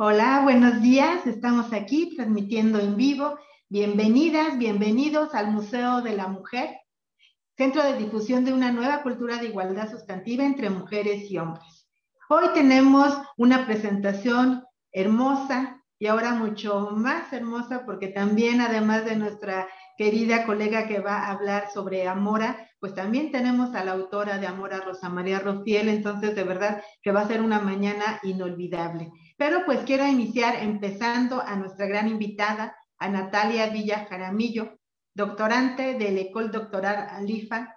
Hola, buenos días. Estamos aquí transmitiendo en vivo. Bienvenidas, bienvenidos al Museo de la Mujer, centro de difusión de una nueva cultura de igualdad sustantiva entre mujeres y hombres. Hoy tenemos una presentación hermosa y ahora mucho más hermosa porque también además de nuestra querida colega que va a hablar sobre Amora, pues también tenemos a la autora de Amora, Rosa María Rofiel, entonces de verdad que va a ser una mañana inolvidable. Pero pues quiero iniciar empezando a nuestra gran invitada, a Natalia Villa Jaramillo, doctorante del Ecole Doctoral Alifa,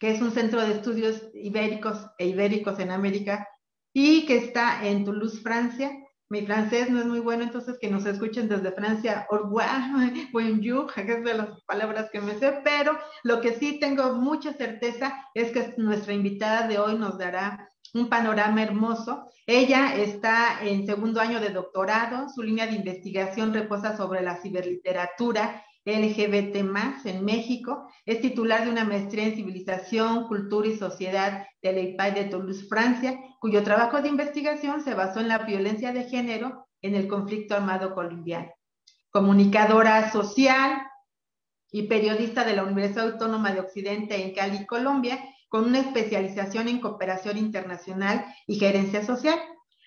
que es un centro de estudios ibéricos e ibéricos en América y que está en Toulouse, Francia. Mi francés no es muy bueno, entonces que nos escuchen desde Francia, au revoir, bonjour, que es de las palabras que me sé, pero lo que sí tengo mucha certeza es que nuestra invitada de hoy nos dará un panorama hermoso. Ella está en segundo año de doctorado, su línea de investigación reposa sobre la ciberliteratura LGBT más en México. Es titular de una maestría en civilización, cultura y sociedad de la de Toulouse, Francia, cuyo trabajo de investigación se basó en la violencia de género en el conflicto armado colombiano. Comunicadora social y periodista de la Universidad Autónoma de Occidente en Cali, Colombia, con una especialización en cooperación internacional y gerencia social.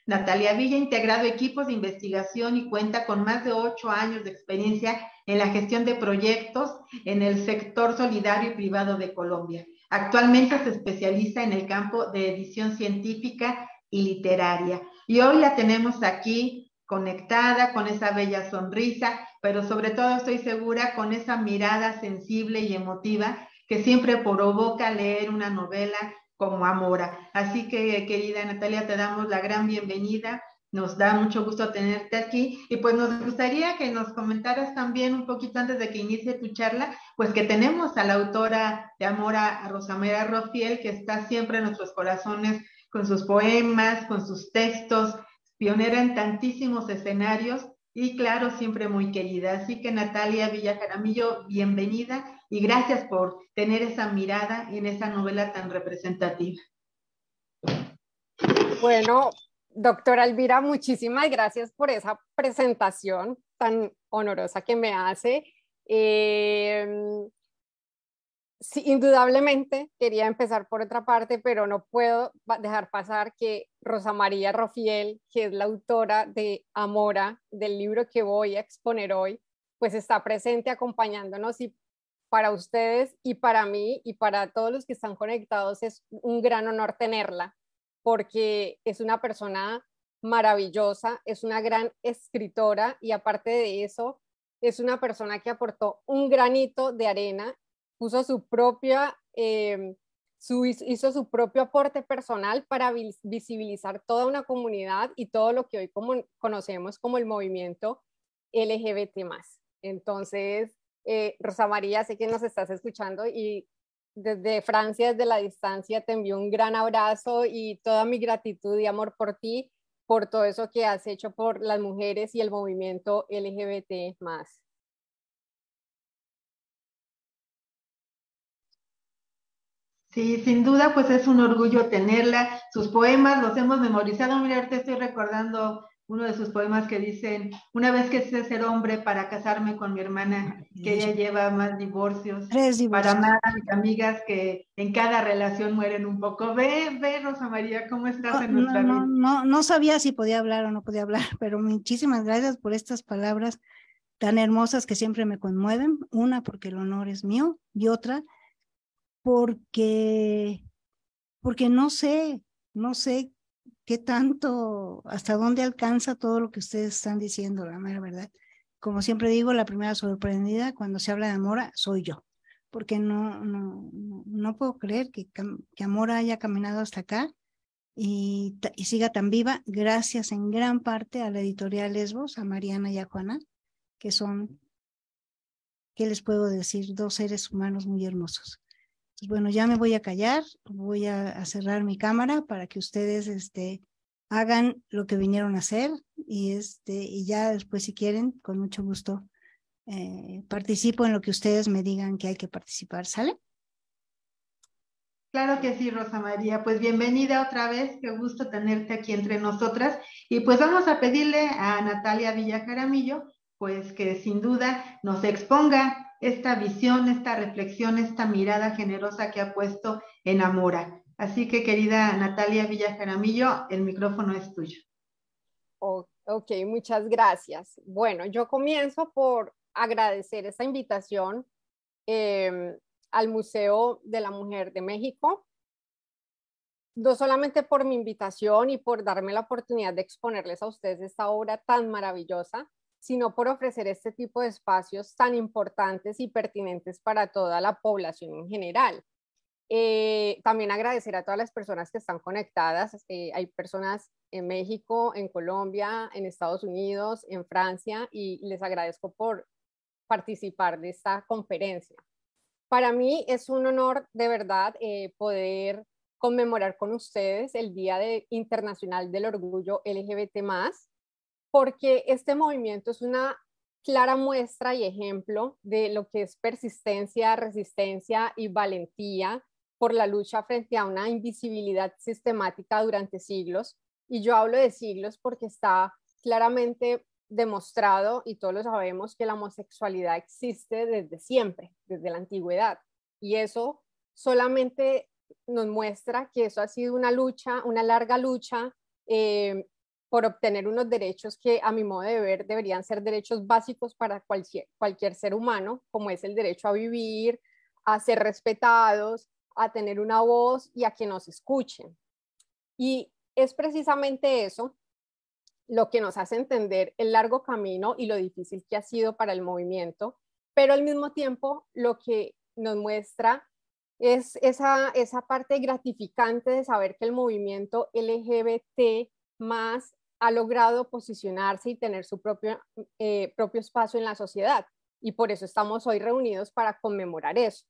Natalia Villa ha integrado equipos de investigación y cuenta con más de ocho años de experiencia en la gestión de proyectos en el sector solidario y privado de Colombia. Actualmente se especializa en el campo de edición científica y literaria. Y hoy la tenemos aquí conectada con esa bella sonrisa, pero sobre todo estoy segura con esa mirada sensible y emotiva que siempre provoca leer una novela como Amora. Así que, querida Natalia, te damos la gran bienvenida. Nos da mucho gusto tenerte aquí y pues nos gustaría que nos comentaras también un poquito antes de que inicie tu charla, pues que tenemos a la autora de Amora, a Rosamera Rofiel, que está siempre en nuestros corazones con sus poemas, con sus textos, pionera en tantísimos escenarios y claro, siempre muy querida. Así que Natalia Villajaramillo, bienvenida y gracias por tener esa mirada en esa novela tan representativa. Bueno, doctora Elvira, muchísimas gracias por esa presentación tan honorosa que me hace. Eh, sí, indudablemente quería empezar por otra parte, pero no puedo dejar pasar que Rosa María Rofiel, que es la autora de Amora, del libro que voy a exponer hoy, pues está presente acompañándonos y para ustedes y para mí y para todos los que están conectados es un gran honor tenerla porque es una persona maravillosa, es una gran escritora y aparte de eso, es una persona que aportó un granito de arena puso su propia, em, hizo su propio aporte personal para visibilizar toda una comunidad y todo lo que hoy conocemos como el movimiento LGBT Entonces, eh, Rosa María, sé que nos estás escuchando y desde Francia, desde la distancia, te envío un gran abrazo y toda mi gratitud y amor por ti, por todo eso que has hecho por las mujeres y el movimiento LGBT Sí, sin duda, pues es un orgullo tenerla. Sus poemas los hemos memorizado. Mira, te estoy recordando uno de sus poemas que dicen, una vez que sé ser hombre para casarme con mi hermana, que ella lleva más divorcios, divorcios. para mis amigas que en cada relación mueren un poco. Ve, ve, Rosa María, cómo estás ah, en nuestra no, vida. No, no sabía si podía hablar o no podía hablar, pero muchísimas gracias por estas palabras tan hermosas que siempre me conmueven. Una, porque el honor es mío, y otra, porque, porque no sé, no sé qué tanto, hasta dónde alcanza todo lo que ustedes están diciendo, la mera verdad. Como siempre digo, la primera sorprendida cuando se habla de Amora soy yo, porque no, no, no puedo creer que, que Amora haya caminado hasta acá y, y, siga tan viva, gracias en gran parte a la editorial Lesbos, a Mariana y a Juana, que son, ¿qué les puedo decir? Dos seres humanos muy hermosos. Pues, bueno, ya me voy a callar, voy a, cerrar mi cámara para que ustedes este, hagan lo que vinieron a hacer y, este, y ya después si quieren, con mucho gusto, eh, participo en lo que ustedes me digan que hay que participar, ¿sale? Claro que sí, Rosa María. Pues bienvenida otra vez. Qué gusto tenerte aquí entre nosotras. Y pues vamos a pedirle a Natalia Villajaramillo, pues que sin duda nos exponga esta visión, esta reflexión, esta mirada generosa que ha puesto en Amora. Así que, querida Natalia Villajaramillo, el micrófono es tuyo. ok, muchas gracias. Bueno, yo comienzo por agradecer esta invitación em, al Museo de la Mujer de México, no solamente por mi invitación y por darme la oportunidad de exponerles a ustedes esta obra tan maravillosa, sino por ofrecer este tipo de espacios tan importantes y pertinentes para toda la población en general. Eh, también agradecer a todas las personas que están conectadas. Eh, hay personas en México, en Colombia, en Estados Unidos, en Francia y les agradezco por participar de esta conferencia. Para mí es un honor de verdad eh, poder conmemorar con ustedes el Día Internacional del Orgullo LGBT porque este movimiento es una clara muestra y ejemplo de lo que es persistencia, resistencia y valentía por la lucha frente a una invisibilidad sistemática durante siglos. Y yo hablo de siglos porque está claramente demostrado y todos lo sabemos que la homosexualidad existe desde siempre, desde la antigüedad. Y eso solamente nos muestra que eso ha sido una lucha, una larga lucha eh, por obtener unos derechos que a mi modo de ver deberían ser derechos básicos para cualquier, cualquier ser humano, como es el derecho a vivir, a ser respetados, a tener una voz y a que nos escuchen. Y es precisamente eso lo que nos hace entender el largo camino y lo difícil que ha sido para el movimiento, pero al mismo tiempo lo que nos muestra es esa, esa parte gratificante de saber que el movimiento LGBT más ha logrado posicionarse y tener su propio, eh, propio espacio en la sociedad. Y por eso estamos hoy reunidos para conmemorar eso.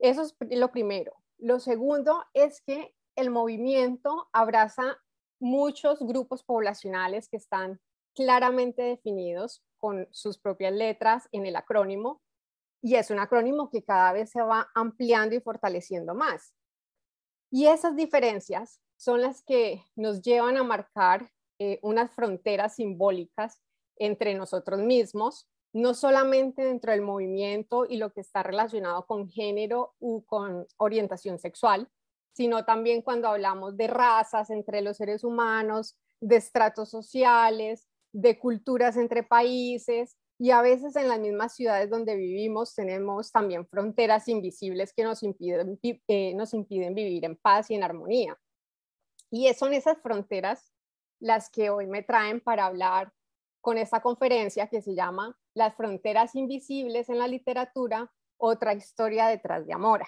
Eso es lo primero. Lo segundo es que el movimiento abraza muchos grupos poblacionales que están claramente definidos con sus propias letras en el acrónimo. Y es un acrónimo que cada vez se va ampliando y fortaleciendo más. Y esas diferencias son las que nos llevan a marcar eh, unas fronteras simbólicas entre nosotros mismos, no solamente dentro del movimiento y lo que está relacionado con género u con orientación sexual, sino también cuando hablamos de razas entre los seres humanos, de estratos sociales, de culturas entre países y a veces en las mismas ciudades donde vivimos tenemos también fronteras invisibles que nos impiden, eh, nos impiden vivir en paz y en armonía. Y son esas fronteras las que hoy me traen para hablar con esta conferencia que se llama Las fronteras invisibles en la literatura, otra historia detrás de Amora.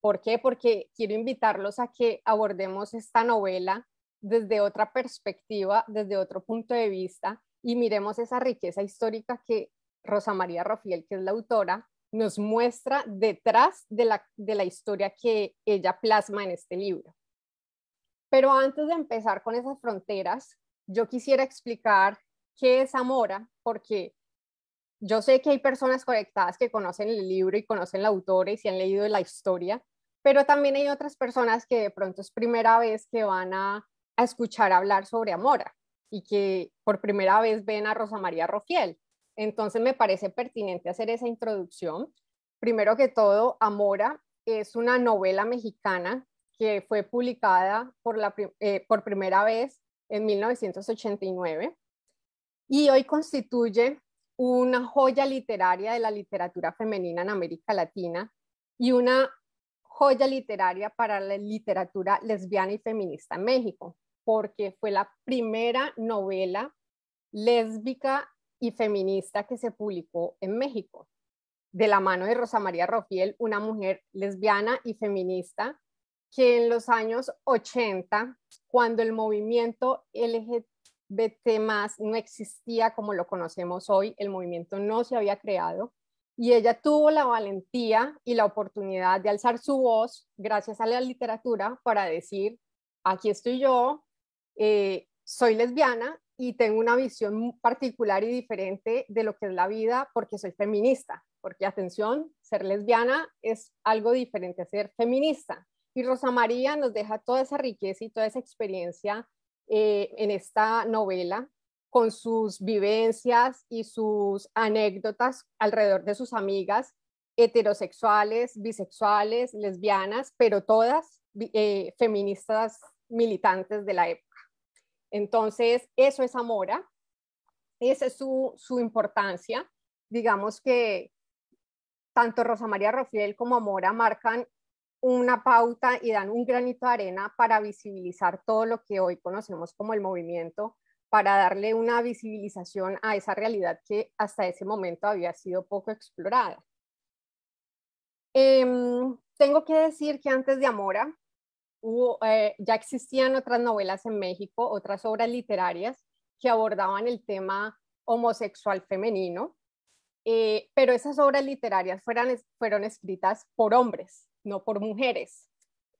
¿Por qué? Porque quiero invitarlos a que abordemos esta novela desde otra perspectiva, desde otro punto de vista y miremos esa riqueza histórica que Rosa María Rafael, que es la autora, nos muestra detrás de la, de la historia que ella plasma en este libro. Pero antes de empezar con esas fronteras, yo quisiera explicar qué es Amora, porque yo sé que hay personas conectadas que conocen el libro y conocen la autora y si han leído la historia, pero también hay otras personas que de pronto es primera vez que van a, escuchar hablar sobre Amora y que por primera vez ven a Rosa María Rofiel. Entonces me parece pertinente hacer esa introducción. Primero que todo, Amora es una novela mexicana que fue publicada por, la, eh, por primera vez en 1989 y hoy constituye una joya literaria de la literatura femenina en América Latina y una joya literaria para la literatura lesbiana y feminista en México, porque fue la primera novela lésbica y feminista que se publicó en México, de la mano de Rosa María Rofiel, una mujer lesbiana y feminista que en los años 80, cuando el movimiento LGBT más no existía como lo conocemos hoy, el movimiento no se había creado, y ella tuvo la valentía y la oportunidad de alzar su voz gracias a la literatura para decir, aquí estoy yo, eh, soy lesbiana y tengo una visión particular y diferente de lo que es la vida porque soy feminista, porque atención, ser lesbiana es algo diferente a ser feminista. Y Rosa María nos deja toda esa riqueza y toda esa experiencia eh, en esta novela con sus vivencias y sus anécdotas alrededor de sus amigas heterosexuales, bisexuales, lesbianas, pero todas eh, feministas militantes de la época. Entonces, eso es Amora, esa es su, importancia. Digamos que tanto Rosa María Rafael como Amora marcan una pauta y dan un granito de arena para visibilizar todo lo que hoy conocemos como el movimiento, para darle una visibilización a esa realidad que hasta ese momento había sido poco explorada. Em, tengo que decir que antes de Amora eh, ya existían otras novelas en México, otras obras literarias que abordaban el tema homosexual femenino, eh, pero esas obras literarias fueron escritas por hombres, no por mujeres.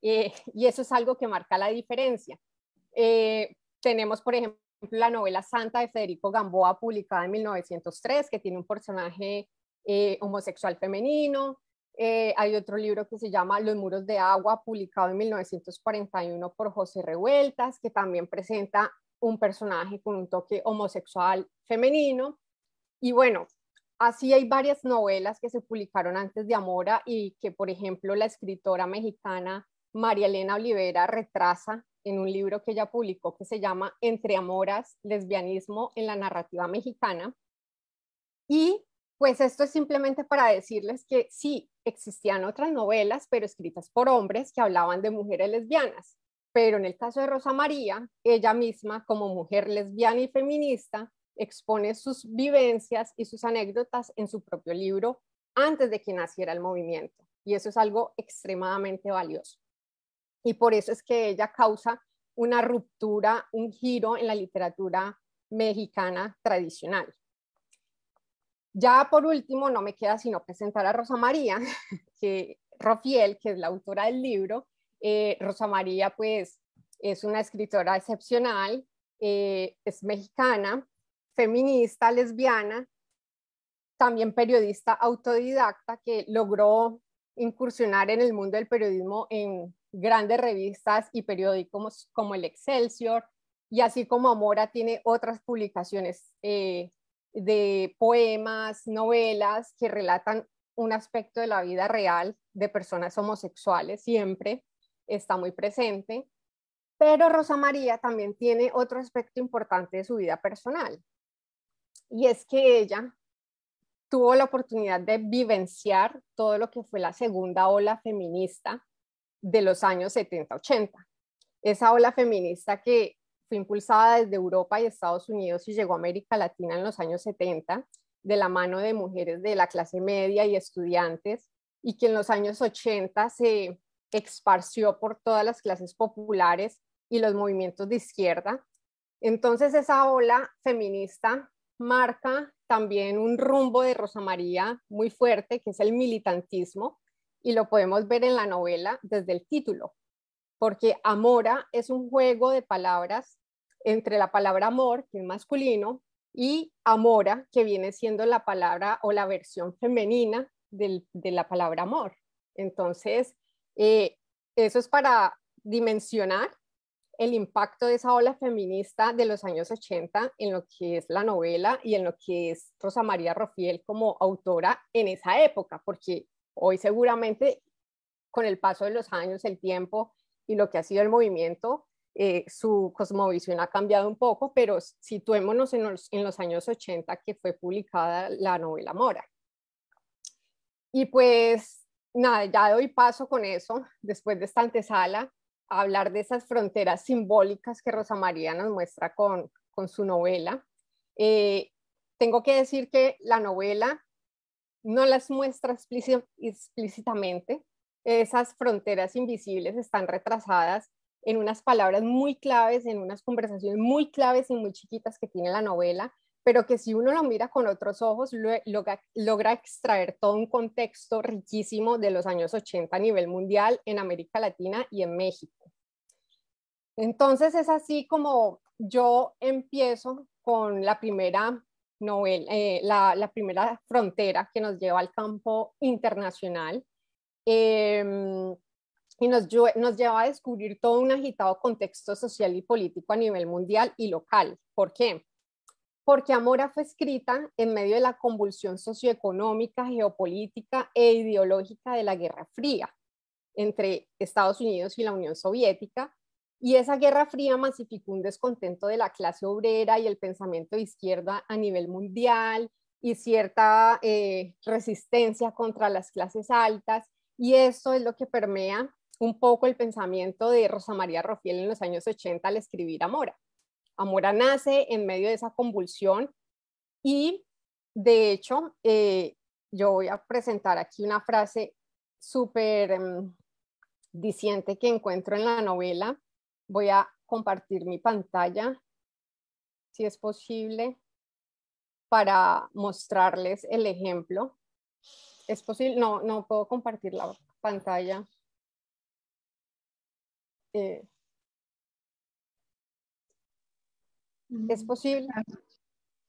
Eh, y eso es algo que marca la diferencia. Eh, tenemos, por ejemplo, la novela Santa de Federico Gamboa, publicada en 1903, que tiene un personaje eh, homosexual femenino. hay otro libro que se llama Los muros de agua, publicado en 1941 por José Revueltas, que también presenta un personaje con un toque homosexual femenino. Y bueno, Así hay varias novelas que se publicaron antes de Amora y que, por ejemplo, la escritora mexicana María Elena Olivera retrasa en un libro que ella publicó que se llama Entre Amoras, lesbianismo en la narrativa mexicana. Y pues esto es simplemente para decirles que sí, existían otras novelas, pero escritas por hombres que hablaban de mujeres lesbianas. Pero en el caso de Rosa María, ella misma como mujer lesbiana y feminista, expone sus vivencias y sus anécdotas en su propio libro antes de que naciera el movimiento. Y eso es algo extremadamente valioso. Y por eso es que ella causa una ruptura, un giro en la literatura mexicana tradicional. Ya por último, no me queda sino presentar a Rosa María, que Rofiel, que es la autora del libro. Eh, Rosa María, pues, es una escritora excepcional, eh, es mexicana, feminista, lesbiana, también periodista autodidacta que logró incursionar en el mundo del periodismo en grandes revistas y periódicos como el Excelsior, y así como Amora tiene otras publicaciones eh, de poemas, novelas que relatan un aspecto de la vida real de personas homosexuales, siempre está muy presente. Pero Rosa María también tiene otro aspecto importante de su vida personal, y es que ella tuvo la oportunidad de vivenciar todo lo que fue la segunda ola feminista de los años 70-80. Esa ola feminista que fue impulsada desde Europa y Estados Unidos y llegó a América Latina en los años 70 de la mano de mujeres de la clase media y estudiantes y que en los años 80 se esparció por todas las clases populares y los movimientos de izquierda. Entonces esa ola feminista marca también un rumbo de Rosa María muy fuerte, que es el militantismo, y lo podemos ver en la novela desde el título, porque Amora es un juego de palabras entre la palabra amor, que es masculino, y Amora, que viene siendo la palabra o la versión femenina de la palabra amor. Entonces, eh, eso es para dimensionar el impacto de esa ola feminista de los años 80 en lo que es la novela y en lo que es Rosa María Rofiel como autora en esa época, porque hoy seguramente con el paso de los años, el tiempo y lo que ha sido el movimiento, eh, su cosmovisión ha cambiado un poco, pero situémonos en los, en los años 80 que fue publicada la novela Mora. Y pues nada, ya doy paso con eso, después de esta antesala, hablar de esas fronteras simbólicas que Rosa María nos muestra con, su novela. Eh, tengo que decir que la novela no las muestra explícitamente. Esas fronteras invisibles están retrasadas en unas palabras muy claves, en unas conversaciones muy claves y muy chiquitas que tiene la novela pero que si uno lo mira con otros ojos, logra, extraer todo un contexto riquísimo de los años 80 a nivel mundial, en América Latina y en México. Entonces es así como yo empiezo con la primera novela, eh, la, primera frontera que nos lleva al campo internacional. Em, y nos, nos, lleva a descubrir todo un agitado contexto social y político a nivel mundial y local. ¿Por qué? porque Amora fue escrita en medio de la convulsión socioeconómica, geopolítica e ideológica de la Guerra Fría entre Estados Unidos y la Unión Soviética, y esa Guerra Fría masificó un descontento de la clase obrera y el pensamiento de izquierda a nivel mundial y cierta eh, resistencia contra las clases altas, y eso es lo que permea un poco el pensamiento de Rosa María Rofiel en los años 80 al escribir Amora. Amora nace en medio de esa convulsión y de hecho eh, yo voy a presentar aquí una frase súper em, diciente que encuentro en la novela. Voy a compartir mi pantalla, si es posible, para mostrarles el ejemplo. ¿Es posible? No, no puedo compartir la pantalla. Eh, Es posible.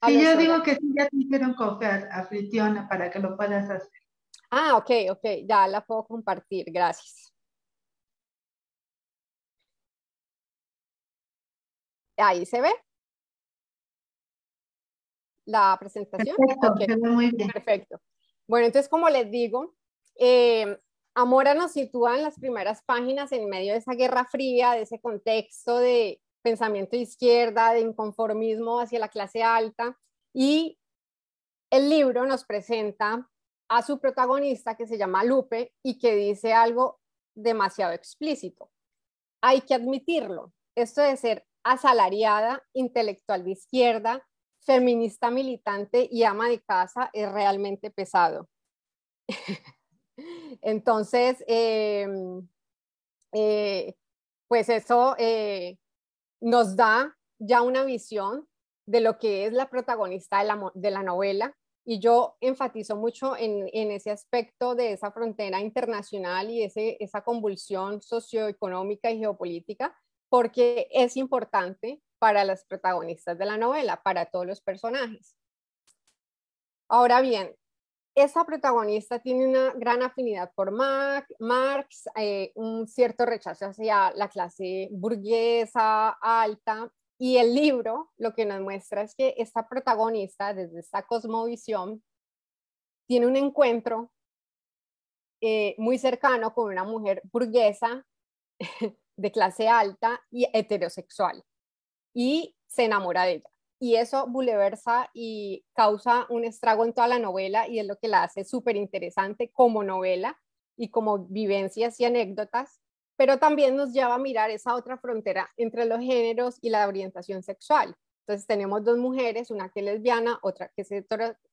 Sí, yo digo que sí, ya te hicieron copiar a Fritiona para que lo puedas hacer. Ah, ok, ok, ya la puedo compartir, gracias. Ahí se ve. La presentación. Perfecto, Perfecto. Bueno, entonces, como les digo, em, Amora nos sitúa en las primeras páginas en medio de esa guerra fría, de ese contexto de pensamiento de izquierda, de inconformismo hacia la clase alta. Y el libro nos presenta a su protagonista que se llama Lupe y que dice algo demasiado explícito. Hay que admitirlo, esto de ser asalariada, intelectual de izquierda, feminista militante y ama de casa es realmente pesado. Entonces, em, eh, pues eso eh, nos da ya una visión de lo que es la protagonista de la, novela. Y yo enfatizo mucho en, ese aspecto de esa frontera internacional y esa convulsión socioeconómica y geopolítica, porque es importante para las protagonistas de la novela, para todos los personajes. Ahora bien, esta protagonista tiene una gran afinidad por Marx, eh, un cierto rechazo hacia la clase burguesa alta y el libro lo que nos muestra es que esta protagonista desde esta cosmovisión tiene un encuentro eh, muy cercano con una mujer burguesa de clase alta y heterosexual y se enamora de ella y eso buleversa y causa un estrago en toda la novela y es lo que la hace súper interesante como novela y como vivencias y anécdotas, pero también nos lleva a mirar esa otra frontera entre los géneros y la orientación sexual. Entonces tenemos dos mujeres, una que es lesbiana, otra que es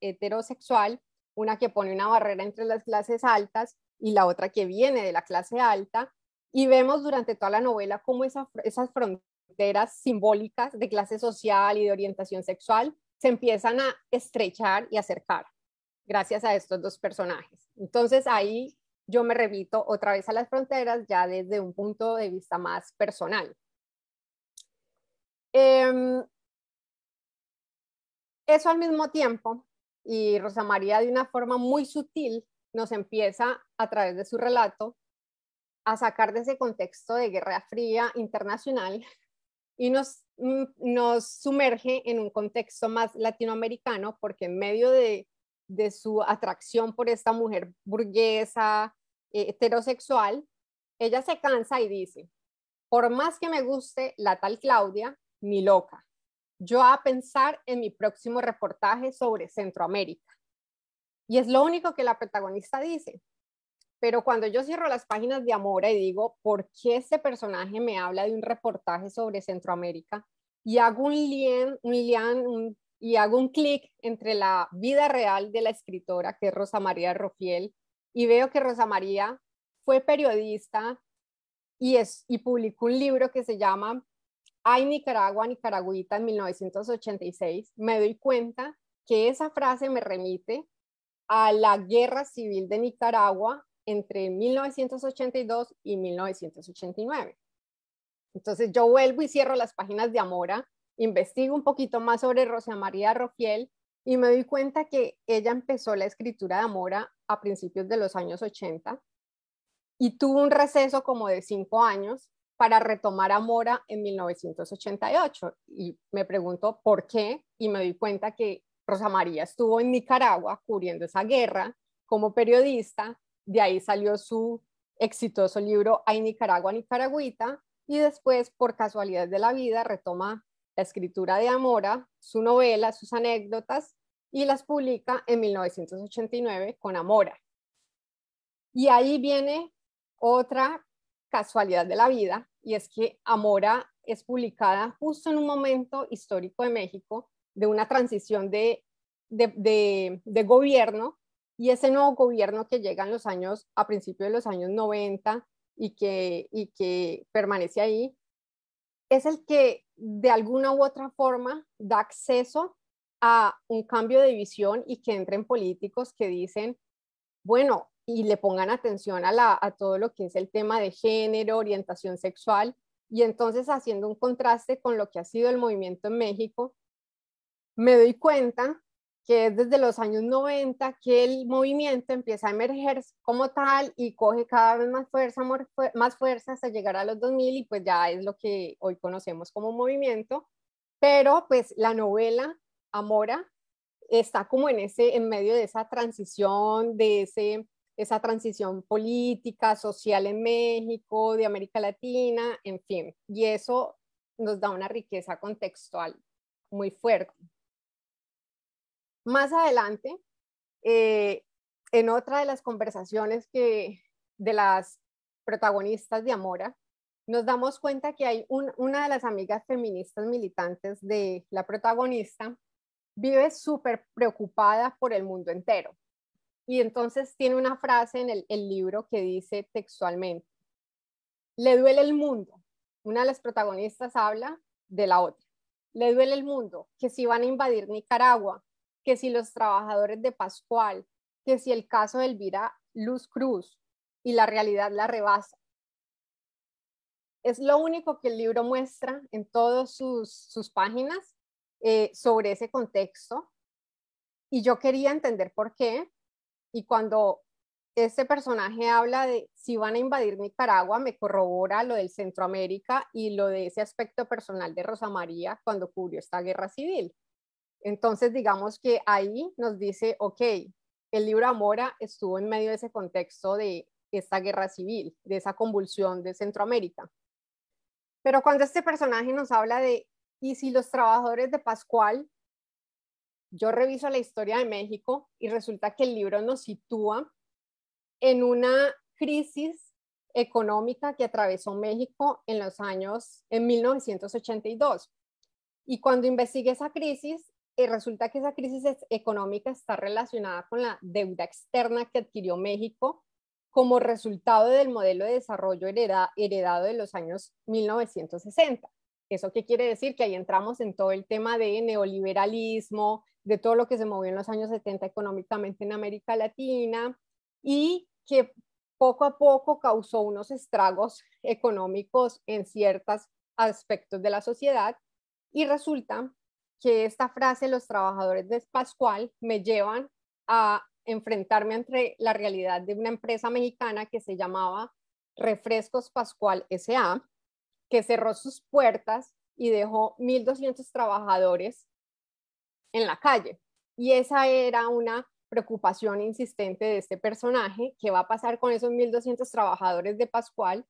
heterosexual, una que pone una barrera entre las clases altas y la otra que viene de la clase alta. Y vemos durante toda la novela cómo esa, esas fronteras fronteras simbólicas de clase social y de orientación sexual se empiezan a estrechar y acercar gracias a estos dos personajes. Entonces ahí yo me revito otra vez a las fronteras ya desde un punto de vista más personal. Em, eso al mismo tiempo, y Rosa María de una forma muy sutil nos empieza a través de su relato a sacar de ese contexto de Guerra Fría Internacional y mm, nos, sumerge en un contexto más latinoamericano, porque en medio de, su atracción por esta mujer burguesa, eh, heterosexual, ella se cansa y dice, por más que me guste la tal Claudia, mi loca. Yo a pensar en mi próximo reportaje sobre Centroamérica. Y es lo único que la protagonista dice pero cuando yo cierro las páginas de Amora y digo, ¿por qué este personaje me habla de un reportaje sobre Centroamérica? Y hago un lien, un lien, y hago un clic entre la vida real de la escritora, que es Rosa María Rofiel, y veo que Rosa María fue periodista y, es, y publicó un libro que se llama hay Nicaragua, Nicaragüita en 1986, me doy cuenta que esa frase me remite a la guerra civil de Nicaragua entre 1982 y 1989. Entonces yo vuelvo y cierro las páginas de Amora, investigo un poquito más sobre Rosa María Rofiel y me doy cuenta que ella empezó la escritura de Amora a principios de los años 80 y tuvo un receso como de cinco años para retomar Amora en 1988. Y me pregunto por qué y me doy cuenta que Rosa María estuvo en Nicaragua cubriendo esa guerra como periodista de ahí salió su exitoso libro Hay Nicaragua Nicaragüita y después, por casualidad de la vida, retoma la escritura de Amora, su novela, sus anécdotas y las publica en 1989 con Amora. Y ahí viene otra casualidad de la vida y es que Amora es publicada justo en un momento histórico de México de una transición de, de, de gobierno y ese nuevo gobierno que llega en los años, a principios de los años 90 y que, y que permanece ahí, es el que de alguna u otra forma da acceso a un cambio de visión y que entren políticos que dicen, bueno, y le pongan atención a todo lo que es el tema de género, orientación sexual, y entonces haciendo un contraste con lo que ha sido el movimiento en México, me doy cuenta que es desde los años 90 que el movimiento empieza a emerger como tal y coge cada vez más fuerza, más fuerza hasta llegar a los 2000 y pues ya es lo que hoy conocemos como movimiento. Pero pues la novela Amora está como en ese, en medio de esa transición, de esa transición política, social en México, de América Latina, en fin. Y eso nos da una riqueza contextual muy fuerte. Más adelante, eh, en otra de las conversaciones que de las protagonistas de Amora, nos damos cuenta que hay una de las amigas feministas militantes de la protagonista, vive súper preocupada por el mundo entero. Y entonces tiene una frase en el libro que dice textualmente, le duele el mundo. Una de las protagonistas habla de la otra. Le duele el mundo, que si van a invadir Nicaragua, que si los trabajadores de Pascual, que si el caso de Elvira Luz Cruz y la realidad la rebasa. Es lo único que el libro muestra en todas sus, páginas eh, sobre ese contexto y yo quería entender por qué. Y cuando este personaje habla de si van a invadir Nicaragua, me corrobora lo del Centroamérica y lo de ese aspecto personal de Rosa María cuando cubrió esta guerra civil. Entonces, digamos que ahí nos dice, ok, el libro Amora estuvo en medio de ese contexto de esta guerra civil, de esa convulsión de Centroamérica. Pero cuando este personaje nos habla de, ¿y si los trabajadores de Pascual? Yo reviso la historia de México y resulta que el libro nos sitúa en una crisis económica que atravesó México en los años, en 1982. Y cuando investigué esa crisis, y eh, resulta que esa crisis económica está relacionada con la deuda externa que adquirió México como resultado del modelo de desarrollo heredado de los años 1960. ¿Eso qué quiere decir? Que ahí entramos en todo el tema de neoliberalismo, de todo lo que se movió en los años 70 económicamente en América Latina y que poco a poco causó unos estragos económicos en ciertos aspectos de la sociedad. Y resulta que esta frase, los trabajadores de Pascual, me llevan a enfrentarme entre la realidad de una empresa mexicana que se llamaba Refrescos Pascual S.A., que cerró sus puertas y dejó 1.200 trabajadores en la calle. Y esa era una preocupación insistente de este personaje, qué va a pasar con esos 1.200 trabajadores de Pascual.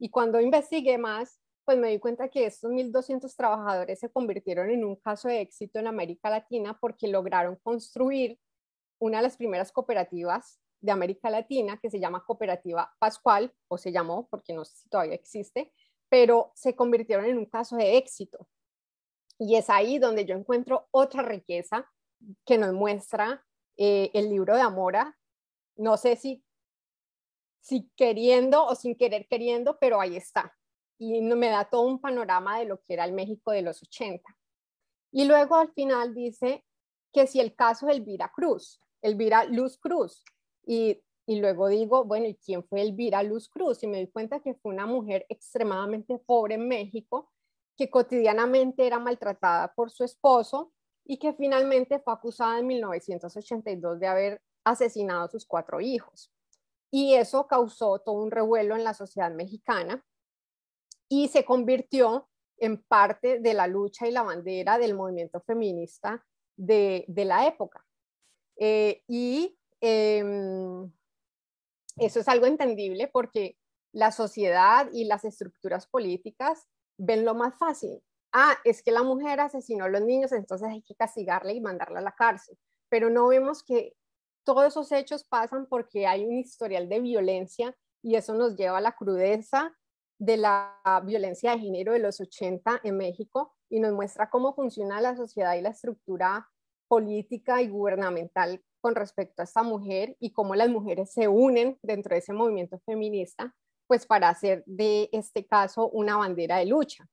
Y cuando investigué más, pues me di cuenta que estos 1.200 trabajadores se convirtieron en un caso de éxito en América Latina porque lograron construir una de las primeras cooperativas de América Latina que se llama Cooperativa Pascual, o se llamó, porque no sé si todavía existe, pero se convirtieron en un caso de éxito. Y es ahí donde yo encuentro otra riqueza que nos muestra eh, el libro de Amora. No sé si, si queriendo o sin querer queriendo, pero ahí está y me da todo un panorama de lo que era el México de los 80. Y luego al final dice que si el caso es Elvira Cruz, Elvira Luz Cruz, y, luego digo, bueno, ¿y quién fue Elvira Luz Cruz? Y me di cuenta que fue una mujer extremadamente pobre en México, que cotidianamente era maltratada por su esposo y que finalmente fue acusada en 1982 de haber asesinado a sus cuatro hijos. Y eso causó todo un revuelo en la sociedad mexicana y se convirtió en parte de la lucha y la bandera del movimiento feminista de, la época. Eh, y em, eso es algo entendible porque la sociedad y las estructuras políticas ven lo más fácil. Ah, es que la mujer asesinó a los niños, entonces hay que castigarle y mandarla a la cárcel. Pero no vemos que todos esos hechos pasan porque hay un historial de violencia y eso nos lleva a la crudeza de la violencia de género de los 80 en México y nos muestra cómo funciona la sociedad y la estructura política y gubernamental con respecto a esta mujer y cómo las mujeres se unen dentro de ese movimiento feminista, pues para hacer de este caso una bandera de lucha.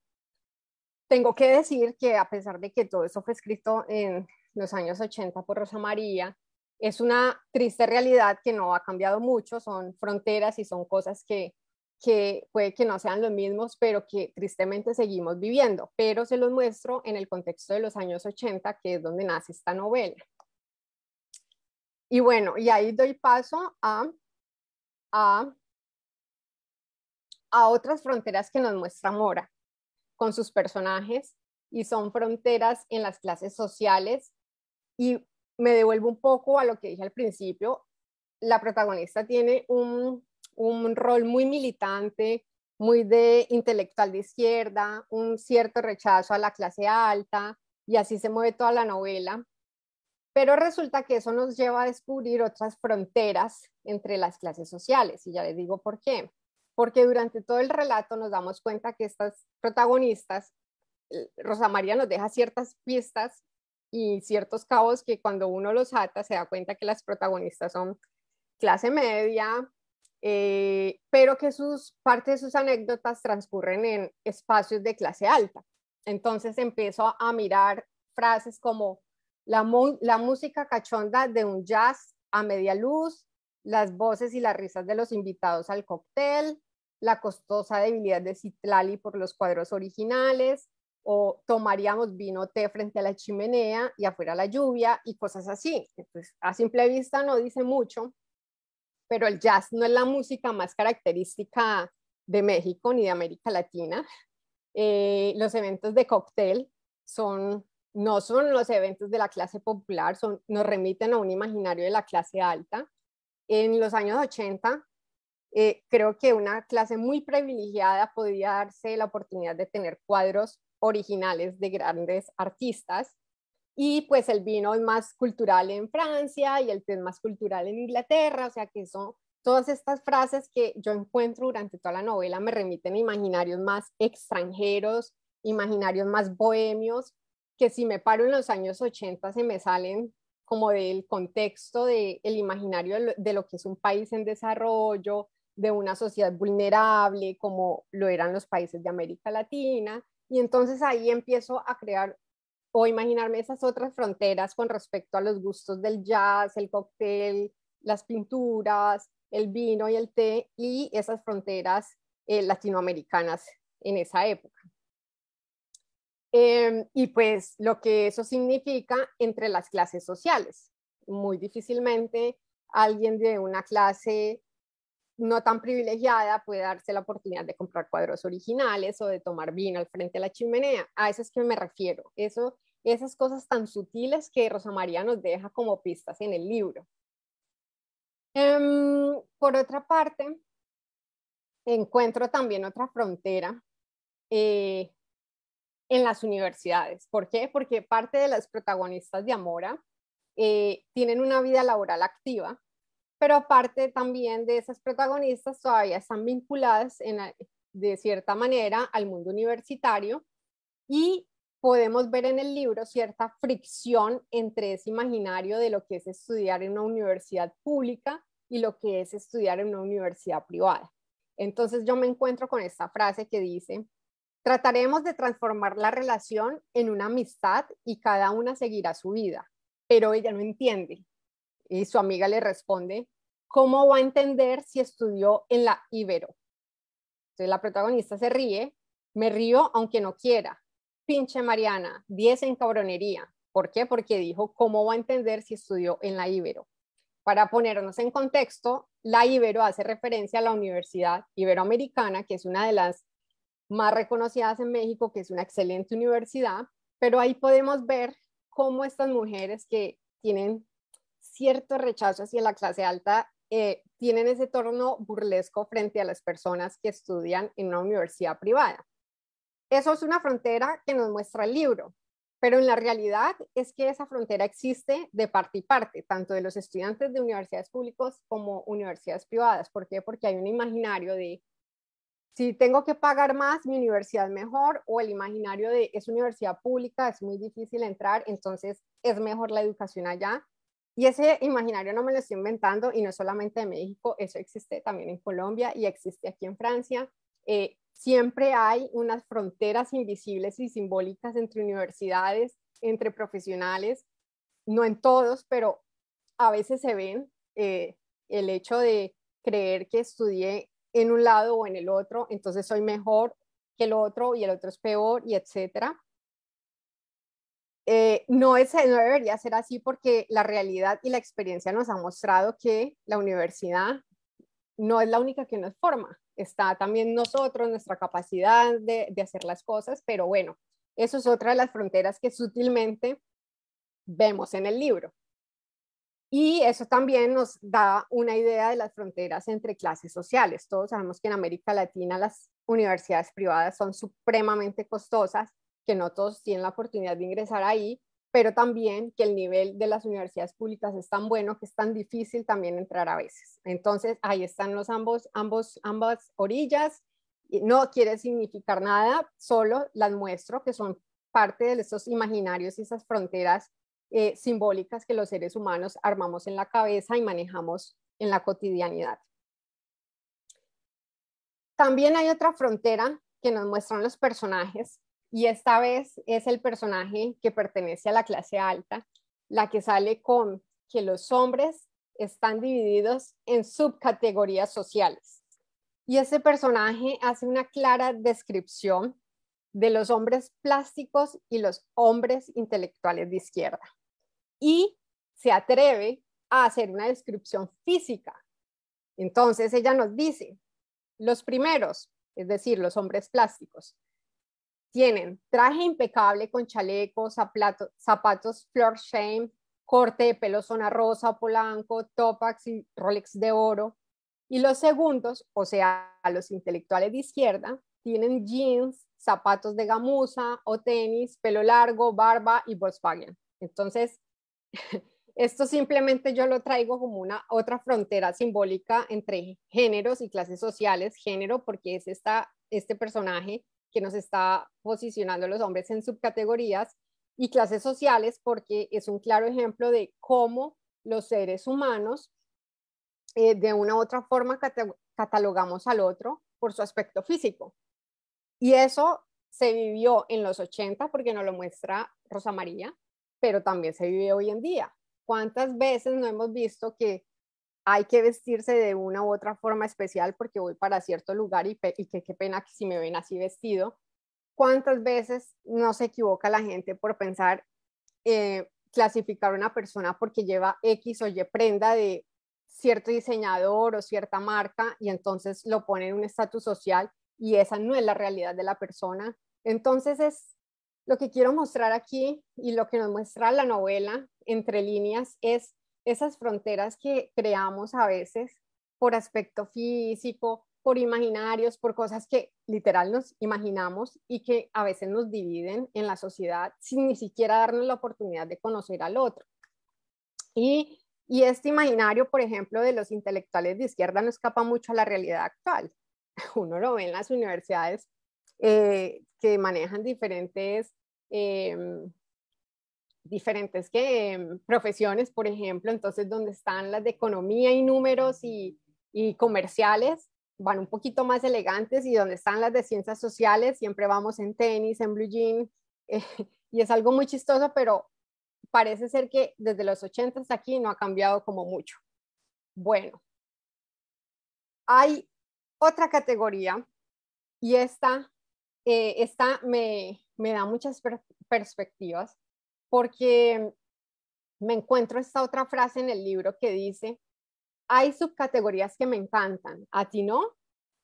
Tengo que decir que a pesar de que todo eso fue escrito en los años 80 por Rosa María, es una triste realidad que no ha cambiado mucho, son fronteras y son cosas que que puede que no sean los mismos, pero que tristemente seguimos viviendo, pero se los muestro en el contexto de los años 80, que es donde nace esta novela. Y bueno, y ahí doy paso a, a, a otras fronteras que nos muestra Mora con sus personajes, y son fronteras en las clases sociales. Y me devuelvo un poco a lo que dije al principio, la protagonista tiene un un rol muy militante, muy de intelectual de izquierda, un cierto rechazo a la clase alta, y así se mueve toda la novela. Pero resulta que eso nos lleva a descubrir otras fronteras entre las clases sociales, y ya les digo por qué. Porque durante todo el relato nos damos cuenta que estas protagonistas, eh, Rosa María nos deja ciertas pistas y ciertos cabos que cuando uno los ata se da cuenta que las protagonistas son clase media, eh, pero que sus, parte de sus anécdotas transcurren en espacios de clase alta. Entonces empezó a mirar frases como la, música cachonda de un jazz a media luz, las voces y las risas de los invitados al cóctel, la costosa debilidad de Citlali por los cuadros originales, o tomaríamos vino té frente a la chimenea y afuera la lluvia y cosas así. a simple vista no dice mucho, pero el jazz no es la música más característica de México ni de América Latina. Eh, los eventos de cóctel son, no son los eventos de la clase popular, nos remiten a un imaginario de la clase alta. En los años 80, eh, creo que una clase muy privilegiada podía darse la oportunidad de tener cuadros originales de grandes artistas y pues el vino es más cultural en Francia y el té es más cultural en Inglaterra, o sea que son todas estas frases que yo encuentro durante toda la novela me remiten a imaginarios más extranjeros, imaginarios más bohemios, que si me paro en los años 80 se me salen como del contexto del imaginario de lo que es un país en desarrollo, de una sociedad vulnerable, como lo eran los países de América Latina. Y entonces ahí empiezo a crear o imaginarme esas otras fronteras con respecto a los gustos del jazz, el cóctel, las pinturas, el vino y el té y esas fronteras eh, latinoamericanas en esa época. Em, y pues lo que eso significa entre las clases sociales. Muy difícilmente alguien de una clase no tan privilegiada puede darse la oportunidad de comprar cuadros originales o de tomar vino al frente de la chimenea. A eso es que me refiero. Eso, esas cosas tan sutiles que Rosa María nos deja como pistas en el libro. Em, por otra parte, encuentro también otra frontera eh, en las universidades. ¿Por qué? Porque parte de las protagonistas de Amora eh, tienen una vida laboral activa pero aparte también de esas protagonistas todavía están vinculadas de cierta manera al mundo universitario y podemos ver en el libro cierta fricción entre ese imaginario de lo que es estudiar en una universidad pública y lo que es estudiar en una universidad privada. Entonces yo me encuentro con esta frase que dice, trataremos de transformar la relación en una amistad y cada una seguirá su vida, pero ella no entiende, y su amiga le responde, ¿cómo va a entender si estudió en la Ibero? Entonces la protagonista se ríe, me río aunque no quiera. Pinche Mariana, 10 en cabronería. ¿Por qué? Porque dijo, ¿cómo va a entender si estudió en la Ibero? Para ponernos en contexto, la Ibero hace referencia a la Universidad Iberoamericana, que es una de las más reconocidas en México, que es una excelente universidad, pero ahí podemos ver cómo estas mujeres que tienen cierto rechazo hacia la clase alta eh, tienen ese torno burlesco frente a las personas que estudian en una universidad privada. Eso es una frontera que nos muestra el libro, pero en la realidad es que esa frontera existe de parte y parte, tanto de los estudiantes de universidades públicas como universidades privadas. ¿Por qué? Porque hay un imaginario de si tengo que pagar más, mi universidad mejor, o el imaginario de es universidad pública, es muy difícil entrar, entonces es mejor la educación allá y ese imaginario no me lo estoy inventando y no solamente de México, eso existe también en Colombia y existe aquí en Francia. Eh, siempre hay unas fronteras invisibles y simbólicas entre universidades, entre profesionales, no en todos, pero a veces se ven eh, el hecho de creer que estudié en un lado o en el otro, entonces soy mejor que el otro y el otro es peor y etcétera. Eh, no, es, no debería ser así porque la realidad y la experiencia nos ha mostrado que la universidad no es la única que nos forma, está también nosotros, nuestra capacidad de hacer las cosas, pero bueno, eso es otra de las fronteras que sutilmente vemos en el libro. Y eso también nos da una idea de las fronteras entre clases sociales. Todos sabemos que en América Latina las universidades privadas son supremamente costosas que no todos tienen la oportunidad de ingresar ahí, pero también que el nivel de las universidades públicas es tan bueno que es tan difícil también entrar a veces. Entonces, ahí están los ambos, ambos, ambas orillas. No quiere significar nada, solo las muestro que son parte de esos imaginarios y esas fronteras eh, simbólicas que los seres humanos armamos en la cabeza y manejamos en la cotidianidad. También hay otra frontera que nos muestran los personajes y esta vez es el personaje que pertenece a la clase alta, la que sale con que los hombres están divididos en subcategorías sociales. Y ese personaje hace una clara descripción de los hombres plásticos y los hombres intelectuales de izquierda. Y se atreve a hacer una descripción física. Entonces ella nos dice, los primeros, es decir, los hombres plásticos, tienen traje impecable con chalecos, zapatos floor shame, corte de pelo zona rosa o polanco, topax y Rolex de oro. Y los segundos, o sea, los intelectuales de izquierda, tienen jeans, zapatos de gamuza o tenis, pelo largo, barba y Volkswagen. Entonces, esto simplemente yo lo traigo como una otra frontera simbólica entre géneros y clases sociales, género porque es esta, este personaje que nos está posicionando los hombres en subcategorías y clases sociales, porque es un claro ejemplo de cómo los seres humanos eh, de una u otra forma catalogamos al otro por su aspecto físico. Y eso se vivió en los 80 porque nos lo muestra Rosa María, pero también se vive hoy en día. ¿Cuántas veces no hemos visto que hay que vestirse de una u otra forma especial porque voy para cierto lugar y, que qué pena que si me ven así vestido. ¿Cuántas veces no se equivoca la gente por pensar eh, clasificar a una persona porque lleva X o Y prenda de cierto diseñador o cierta marca y entonces lo pone en un estatus social y esa no es la realidad de la persona. Entonces es lo que quiero mostrar aquí y lo que nos muestra la novela entre líneas es esas fronteras que creamos a veces por aspecto físico, por imaginarios, por cosas que literal nos imaginamos y que a veces nos dividen en la sociedad sin ni siquiera darnos la oportunidad de conocer al otro. Y, este imaginario, por ejemplo, de los intelectuales de izquierda no escapa mucho a la realidad actual. Uno lo ve en las universidades eh, que manejan diferentes em, diferentes que, em, profesiones, por ejemplo, entonces donde están las de economía y números y, y comerciales, van un poquito más elegantes y donde están las de ciencias sociales, siempre vamos en tenis, en blue jean, eh, y es algo muy chistoso, pero parece ser que desde los 80 hasta aquí no ha cambiado como mucho. Bueno, hay otra categoría y esta, eh, esta me, me da muchas perspectivas porque me encuentro esta otra frase en el libro que dice, hay subcategorías que me encantan, a ti no,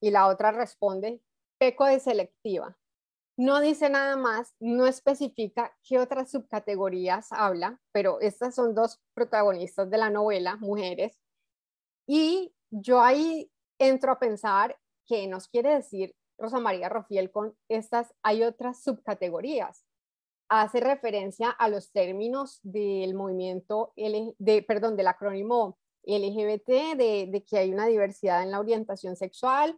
y la otra responde, peco de selectiva. No dice nada más, no especifica qué otras subcategorías habla, pero estas son dos protagonistas de la novela, mujeres. Y yo ahí entro a pensar que nos quiere decir Rosa María Rofiel con estas, hay otras subcategorías hace referencia a los términos del movimiento, de, perdón, del acrónimo LGBT, de, que hay una diversidad en la orientación sexual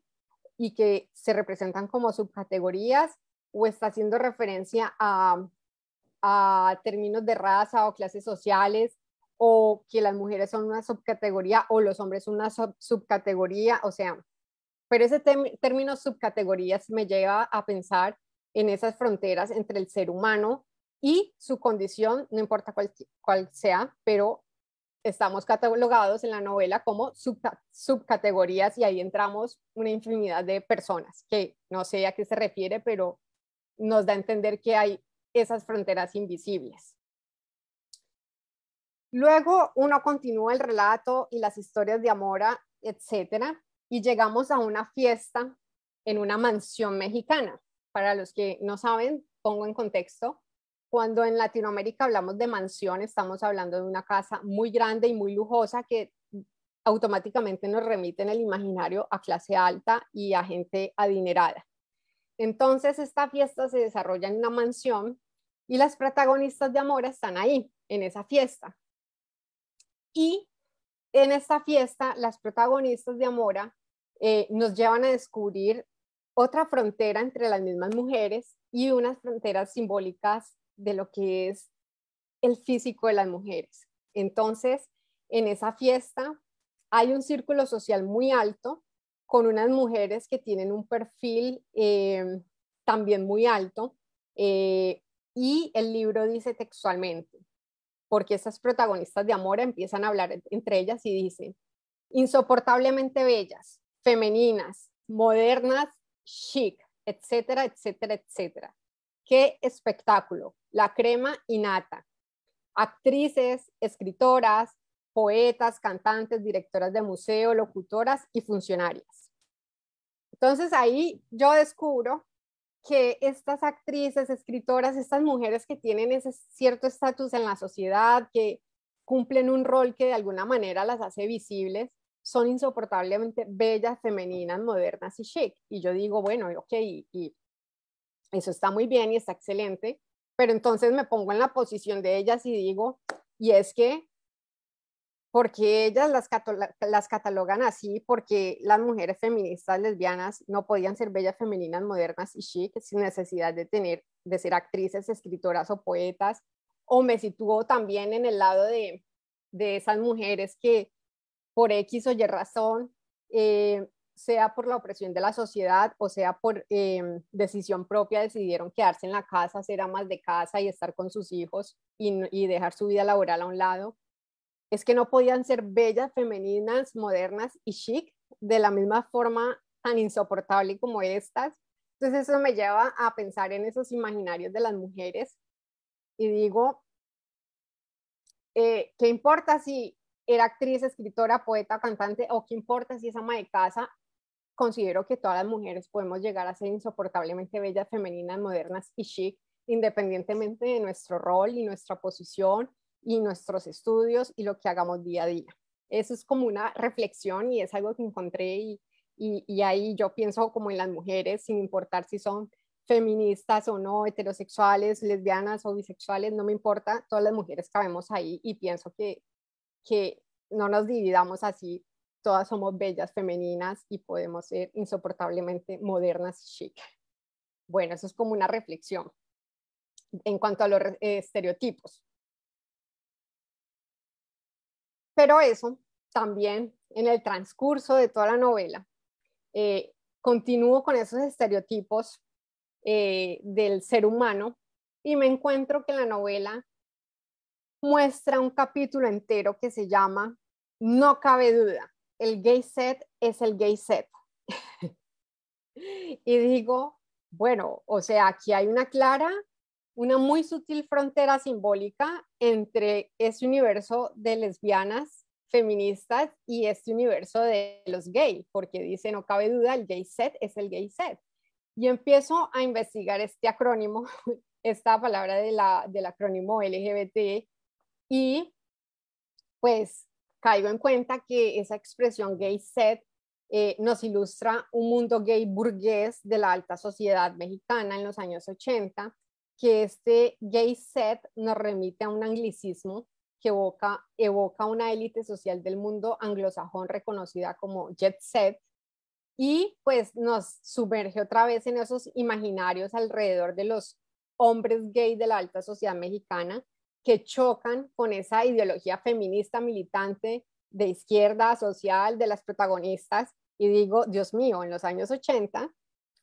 y que se representan como subcategorías, o está haciendo referencia a, términos de raza o clases sociales, o que las mujeres son una subcategoría o los hombres una subcategoría, o sea, pero ese término subcategorías me lleva a pensar en esas fronteras entre el ser humano y su condición, no importa cuál, sea, pero estamos catalogados en la novela como subcategorías y ahí entramos una infinidad de personas, que no sé a qué se refiere, pero nos da a entender que hay esas fronteras invisibles. Luego uno continúa el relato y las historias de Amora, etcétera, y llegamos a una fiesta en una mansión mexicana para los que no saben, pongo en contexto, cuando en Latinoamérica hablamos de mansión, estamos hablando de una casa muy grande y muy lujosa que automáticamente nos remite en el imaginario a clase alta y a gente adinerada. Entonces, esta fiesta se desarrolla en una mansión y las protagonistas de Amora están ahí, en esa fiesta. Y en esta fiesta, las protagonistas de Amora eh, nos llevan a descubrir otra frontera entre las mismas mujeres y unas fronteras simbólicas de lo que es el físico de las mujeres. Entonces, en esa fiesta hay un círculo social muy alto con unas mujeres que tienen un perfil eh, también muy alto eh, y el libro dice textualmente, porque esas protagonistas de amor empiezan a hablar entre ellas y dicen, insoportablemente bellas, femeninas, modernas chic, etcétera, etcétera, etcétera. Qué espectáculo, la crema innata. Actrices, escritoras, poetas, cantantes, directoras de museo, locutoras y funcionarias. Entonces ahí yo descubro que estas actrices, escritoras, estas mujeres que tienen ese cierto estatus en la sociedad, que cumplen un rol que de alguna manera las hace visibles, son insoportablemente bellas, femeninas, modernas y chic. Y yo digo, bueno, ok, y, eso está muy bien y está excelente, pero entonces me pongo en la posición de ellas y digo, y es que porque ellas las, las catalogan así, porque las mujeres feministas lesbianas no podían ser bellas femeninas modernas y chic sin necesidad de tener de ser actrices, escritoras o poetas, o me sitúo también en el lado de, de esas mujeres que por X o Y razón, eh, sea por la opresión de la sociedad o sea por em, decisión propia, decidieron quedarse en la casa, ser amas de casa y estar con sus hijos y, dejar su vida laboral a un lado, es que no podían ser bellas, femeninas, modernas y chic de la misma forma tan insoportable como estas. Entonces eso me lleva a pensar en esos imaginarios de las mujeres y digo, eh, ¿qué importa si era actriz, escritora, poeta, cantante, o qué importa si es ama de casa, considero que todas las mujeres podemos llegar a ser insoportablemente bellas, femeninas, modernas y chic, independientemente de nuestro rol y nuestra posición y nuestros estudios y lo que hagamos día a día. Eso es como una reflexión y es algo que encontré y, y, y ahí yo pienso como en las mujeres, sin importar si son feministas o no, heterosexuales, lesbianas o bisexuales, no me importa, todas las mujeres cabemos ahí y pienso que que no nos dividamos así, todas somos bellas, femeninas y podemos ser insoportablemente modernas y chic. Bueno, eso es como una reflexión en cuanto a los estereotipos. Pero eso también en el transcurso de toda la novela, eh, continúo con esos estereotipos eh, del ser humano y me encuentro que la novela muestra un capítulo entero que se llama No cabe duda, el gay set es el gay set. y digo, bueno, o sea, aquí hay una clara, una muy sutil frontera simbólica entre este universo de lesbianas feministas y este universo de los gay porque dice, no cabe duda, el gay set es el gay set. Y empiezo a investigar este acrónimo, esta palabra del acrónimo LGBT y pues caigo en cuenta que esa expresión gay set eh, nos ilustra un mundo gay burgués de la alta sociedad mexicana en los años 80, que este gay set nos remite a un anglicismo que evoca, evoca una élite social del mundo anglosajón reconocida como jet set y pues nos sumerge otra vez en esos imaginarios alrededor de los hombres gay de la alta sociedad mexicana que chocan con esa ideología feminista militante de izquierda social de las protagonistas. Y digo, Dios mío, en los años 80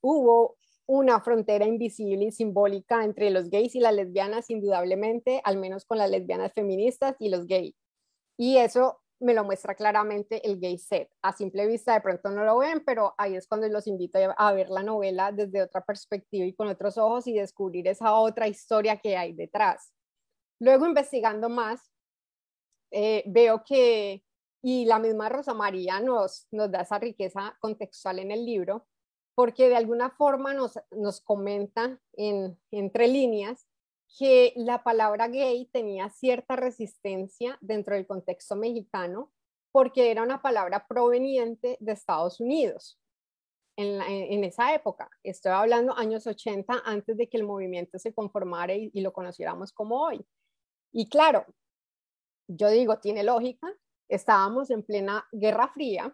hubo una frontera invisible y simbólica entre los gays y las lesbianas, indudablemente, al menos con las lesbianas feministas y los gays. Y eso me lo muestra claramente el gay set. A simple vista de pronto no lo ven, pero ahí es cuando los invito a ver la novela desde otra perspectiva y con otros ojos y descubrir esa otra historia que hay detrás. Luego investigando más, eh, veo que, y la misma Rosa María nos, da esa riqueza contextual en el libro, porque de alguna forma nos, nos comenta en, entre líneas que la palabra gay tenía cierta resistencia dentro del contexto mexicano porque era una palabra proveniente de Estados Unidos en, esa época. Estoy hablando años 80 antes de que el movimiento se conformara y lo conociéramos como hoy. Y claro, yo digo, tiene lógica, estábamos en plena Guerra Fría,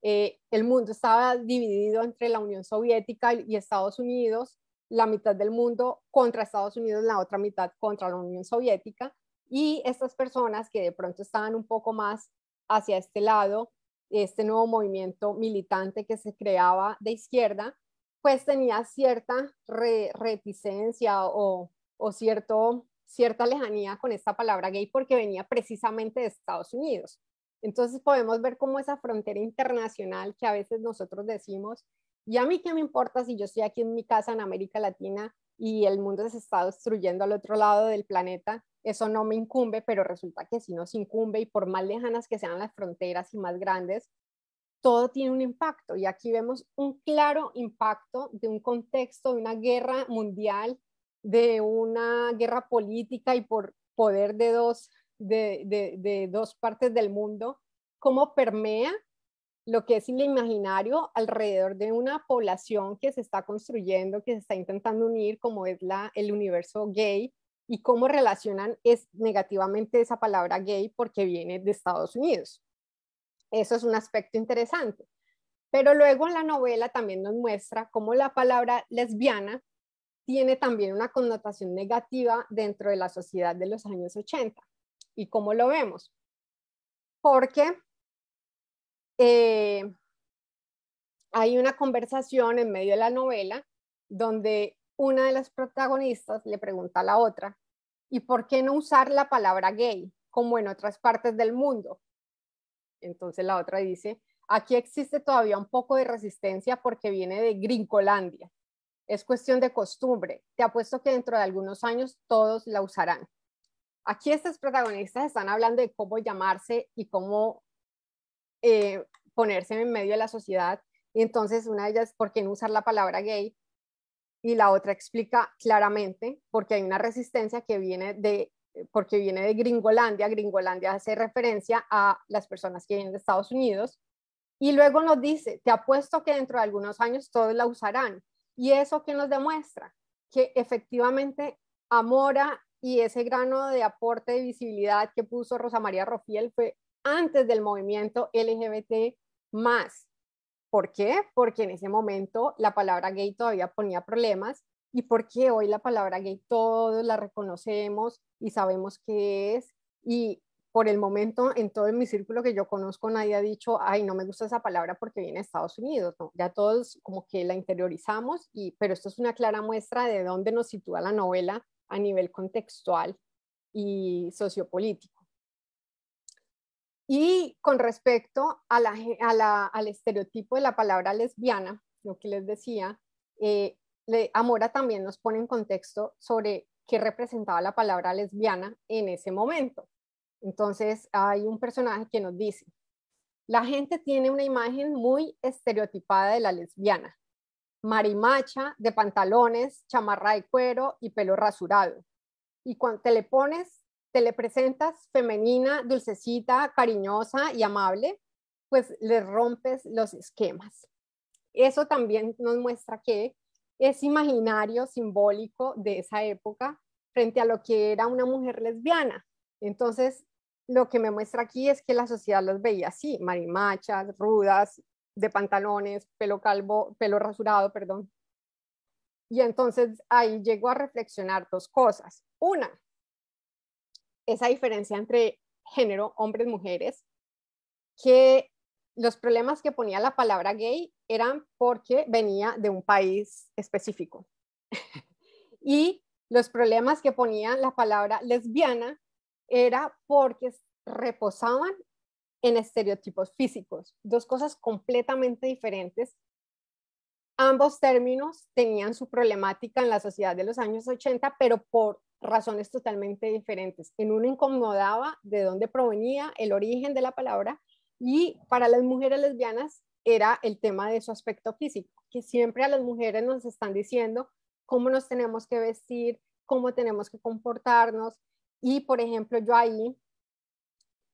eh, el mundo estaba dividido entre la Unión Soviética y Estados Unidos, la mitad del mundo contra Estados Unidos, la otra mitad contra la Unión Soviética, y estas personas que de pronto estaban un poco más hacia este lado, este nuevo movimiento militante que se creaba de izquierda, pues tenía cierta reticencia o cierto cierta lejanía con esta palabra gay porque venía precisamente de Estados Unidos. Entonces podemos ver cómo esa frontera internacional que a veces nosotros decimos, y a mí qué me importa si yo estoy aquí en mi casa en América Latina y el mundo se está destruyendo al otro lado del planeta, eso no me incumbe, pero resulta que no nos incumbe y por más lejanas que sean las fronteras y más grandes, todo tiene un impacto. Y aquí vemos un claro impacto de un contexto, de una guerra mundial de una guerra política y por poder de dos, partes del mundo, cómo permea lo que es el imaginario alrededor de una población que se está construyendo, que se está intentando unir, como es la, el universo gay, y cómo relacionan es, negativamente esa palabra gay porque viene de Estados Unidos. Eso es un aspecto interesante. Pero luego en la novela también nos muestra cómo la palabra lesbiana tiene también una connotación negativa dentro de la sociedad de los años 80. ¿Y cómo lo vemos? Porque eh, hay una conversación en medio de la novela donde una de las protagonistas le pregunta a la otra, ¿y por qué no usar la palabra gay como en otras partes del mundo? Entonces la otra dice, aquí existe todavía un poco de resistencia porque viene de Grincolandia. Es cuestión de costumbre. Te apuesto que dentro de algunos años todos la usarán. Aquí estos protagonistas están hablando de cómo llamarse y cómo eh, ponerse en medio de la sociedad. entonces una de ellas, ¿por qué no usar la palabra gay? Y la otra explica claramente porque hay una resistencia que viene de porque viene de Gringolandia. Gringolandia hace referencia a las personas que vienen de Estados Unidos. Y luego nos dice, te apuesto que dentro de algunos años todos la usarán. ¿Y eso qué nos demuestra? Que efectivamente Amora y ese grano de aporte de visibilidad que puso Rosa María Rofiel fue antes del movimiento LGBT más. ¿Por qué? Porque en ese momento la palabra gay todavía ponía problemas y porque hoy la palabra gay todos la reconocemos y sabemos qué es y por el momento en todo mi círculo que yo conozco nadie ha dicho, ay, no me gusta esa palabra porque viene de Estados Unidos, ya todos como que la interiorizamos, y, pero esto es una clara muestra de dónde nos sitúa la novela a nivel contextual y sociopolítico. Y con respecto al estereotipo de la palabra lesbiana, lo que les decía, eh, Amora también nos pone en contexto sobre qué representaba la palabra lesbiana en ese momento. Entonces hay un personaje que nos dice, la gente tiene una imagen muy estereotipada de la lesbiana, marimacha de pantalones, chamarra de cuero y pelo rasurado. Y cuando te le pones, te le presentas femenina, dulcecita, cariñosa y amable, pues le rompes los esquemas. Eso también nos muestra que es imaginario, simbólico de esa época frente a lo que era una mujer lesbiana. Entonces, lo que me muestra aquí es que la sociedad los veía así, marimachas, rudas, de pantalones, pelo calvo, pelo rasurado, perdón. Y entonces ahí llego a reflexionar dos cosas. Una, esa diferencia entre género, hombres, mujeres, que los problemas que ponía la palabra gay eran porque venía de un país específico. y los problemas que ponía la palabra lesbiana era porque reposaban en estereotipos físicos, dos cosas completamente diferentes. Ambos términos tenían su problemática en la sociedad de los años 80, pero por razones totalmente diferentes. En uno incomodaba de dónde provenía el origen de la palabra y para las mujeres lesbianas era el tema de su aspecto físico, que siempre a las mujeres nos están diciendo cómo nos tenemos que vestir, cómo tenemos que comportarnos, y, por ejemplo, yo ahí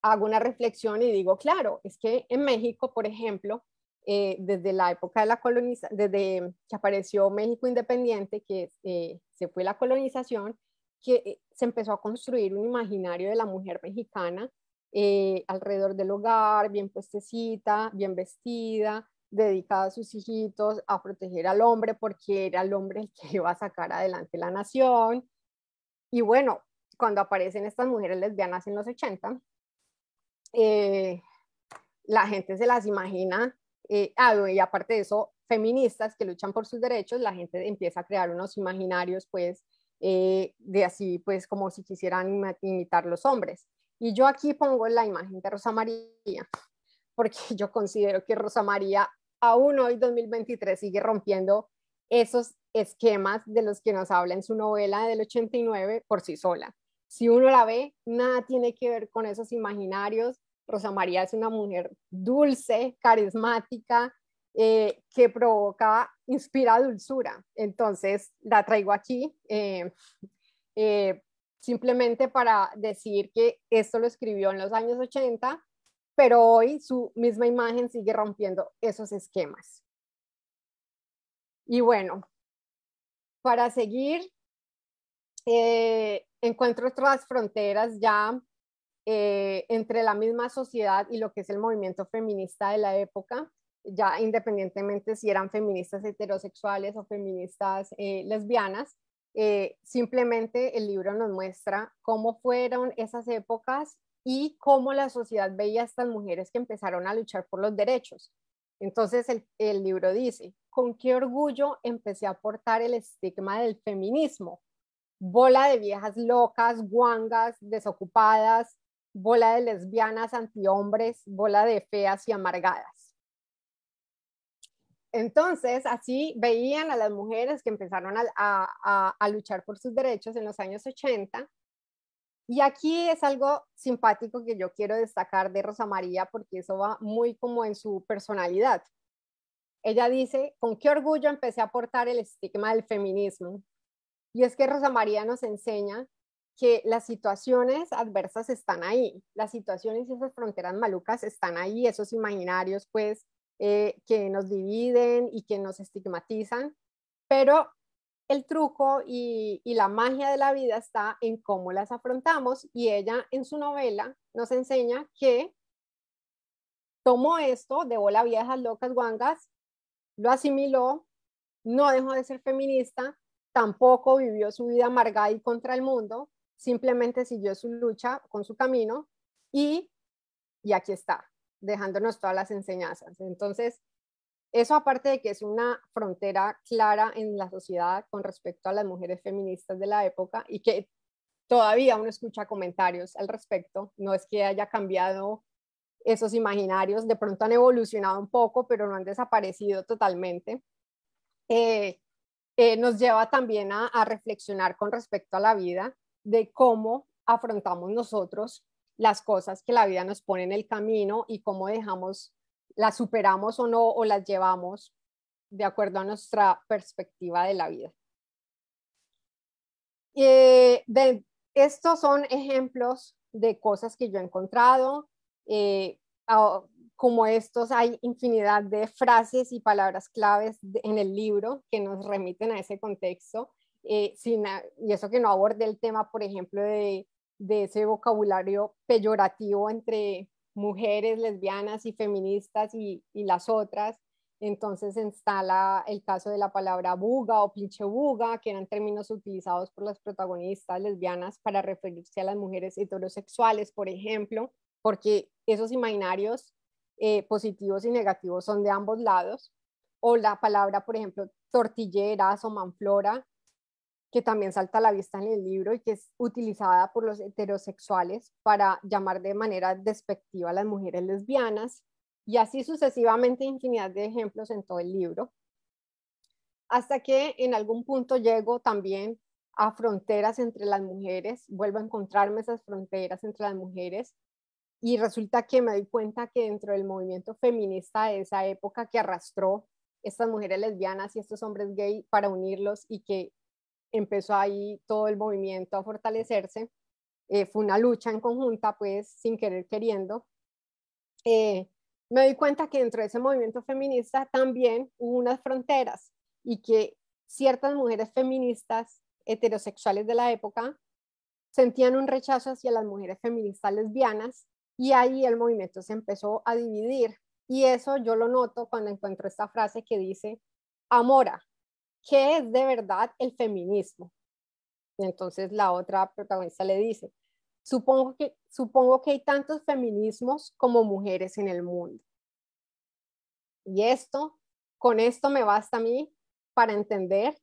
hago una reflexión y digo, claro, es que en México, por ejemplo, eh, desde la época de la colonización, desde que apareció México independiente, que eh, se fue la colonización, que eh, se empezó a construir un imaginario de la mujer mexicana alrededor del hogar, bien puestecita, bien vestida, dedicada a sus hijitos, a proteger al hombre, porque era el hombre el que iba a sacar adelante la nación. Y bueno, cuando aparecen estas mujeres lesbianas en los 80, eh, la gente se las imagina, eh, ah, y aparte de eso, feministas que luchan por sus derechos, la gente empieza a crear unos imaginarios, pues, eh, de así, pues, como si quisieran imitar los hombres. Y yo aquí pongo la imagen de Rosa María, porque yo considero que Rosa María aún hoy, 2023, sigue rompiendo esos esquemas de los que nos habla en su novela del 89 por sí sola si uno la ve, nada tiene que ver con esos imaginarios. Rosa María es una mujer dulce, carismática, eh, que provoca, inspira dulzura. Entonces, la traigo aquí eh, eh, simplemente para decir que esto lo escribió en los años 80, pero hoy su misma imagen sigue rompiendo esos esquemas. Y bueno, para seguir, eh, encuentro otras fronteras ya eh, entre la misma sociedad y lo que es el movimiento feminista de la época, ya independientemente si eran feministas heterosexuales o feministas eh, lesbianas. simplemente el libro nos muestra cómo fueron esas épocas y cómo la sociedad veía a estas mujeres que empezaron a luchar por los derechos. Entonces el, el libro dice, ¿con qué orgullo empecé a portar el estigma del feminismo? bola de viejas locas, guangas, desocupadas, bola de lesbianas, antihombres, bola de feas y amargadas. Entonces, así veían a las mujeres que empezaron a, luchar por sus derechos en los años 80. Y aquí es algo simpático que yo quiero destacar de Rosa María porque eso va muy como en su personalidad. Ella dice, con qué orgullo empecé a aportar el estigma del feminismo, y es que Rosa María nos enseña que las situaciones adversas están ahí, las situaciones y esas fronteras malucas están ahí, esos imaginarios pues eh, que nos dividen y que nos estigmatizan, pero el truco y, la magia de la vida está en cómo las afrontamos y ella en su novela nos enseña que tomó esto de a viejas locas guangas, lo asimiló, no dejó de ser feminista, tampoco vivió su vida amargada y contra el mundo, simplemente siguió su lucha con su camino y, y aquí está, dejándonos todas las enseñanzas. Entonces, eso aparte de que es una frontera clara en la sociedad con respecto a las mujeres feministas de la época y que todavía uno escucha comentarios al respecto, no es que haya cambiado esos imaginarios, de pronto han evolucionado un poco, pero no han desaparecido totalmente. Eh, eh, nos lleva también a, reflexionar con respecto a la vida, de cómo afrontamos nosotros las cosas que la vida nos pone en el camino y cómo dejamos, las superamos o no, o las llevamos de acuerdo a nuestra perspectiva de la vida. Eh, estos son ejemplos de cosas que yo he encontrado. Eh, como estos, hay infinidad de frases y palabras claves en el libro que nos remiten a ese contexto, eh, y eso que no aborde el tema, por ejemplo, de, ese vocabulario peyorativo entre mujeres lesbianas y feministas y, y las otras. Entonces se instala el caso de la palabra buga o pinche buga, que eran términos utilizados por las protagonistas lesbianas para referirse a las mujeres heterosexuales, por ejemplo, porque esos imaginarios eh, positivos y negativos son de ambos lados, o la palabra, por ejemplo, tortillera o manflora, que también salta a la vista en el libro y que es utilizada por los heterosexuales para llamar de manera despectiva a las mujeres lesbianas, y así sucesivamente infinidad de ejemplos en todo el libro, hasta que en algún punto llego también a fronteras entre las mujeres, vuelvo a encontrarme esas fronteras entre las mujeres y resulta que me doy cuenta que dentro del movimiento feminista de esa época que arrastró estas mujeres lesbianas y estos hombres gay para unirlos y que empezó ahí todo el movimiento a fortalecerse, eh, fue una lucha en conjunta, pues sin querer queriendo. Eh, me doy cuenta que dentro de ese movimiento feminista también hubo unas fronteras y que ciertas mujeres feministas heterosexuales de la época sentían un rechazo hacia las mujeres feministas lesbianas y ahí el movimiento se empezó a dividir. Y eso yo lo noto cuando encuentro esta frase que dice, Amora, ¿qué es de verdad el feminismo? entonces la otra protagonista le dice, supongo que, supongo que hay tantos feminismos como mujeres en el mundo. Y esto, con esto me basta a mí para entender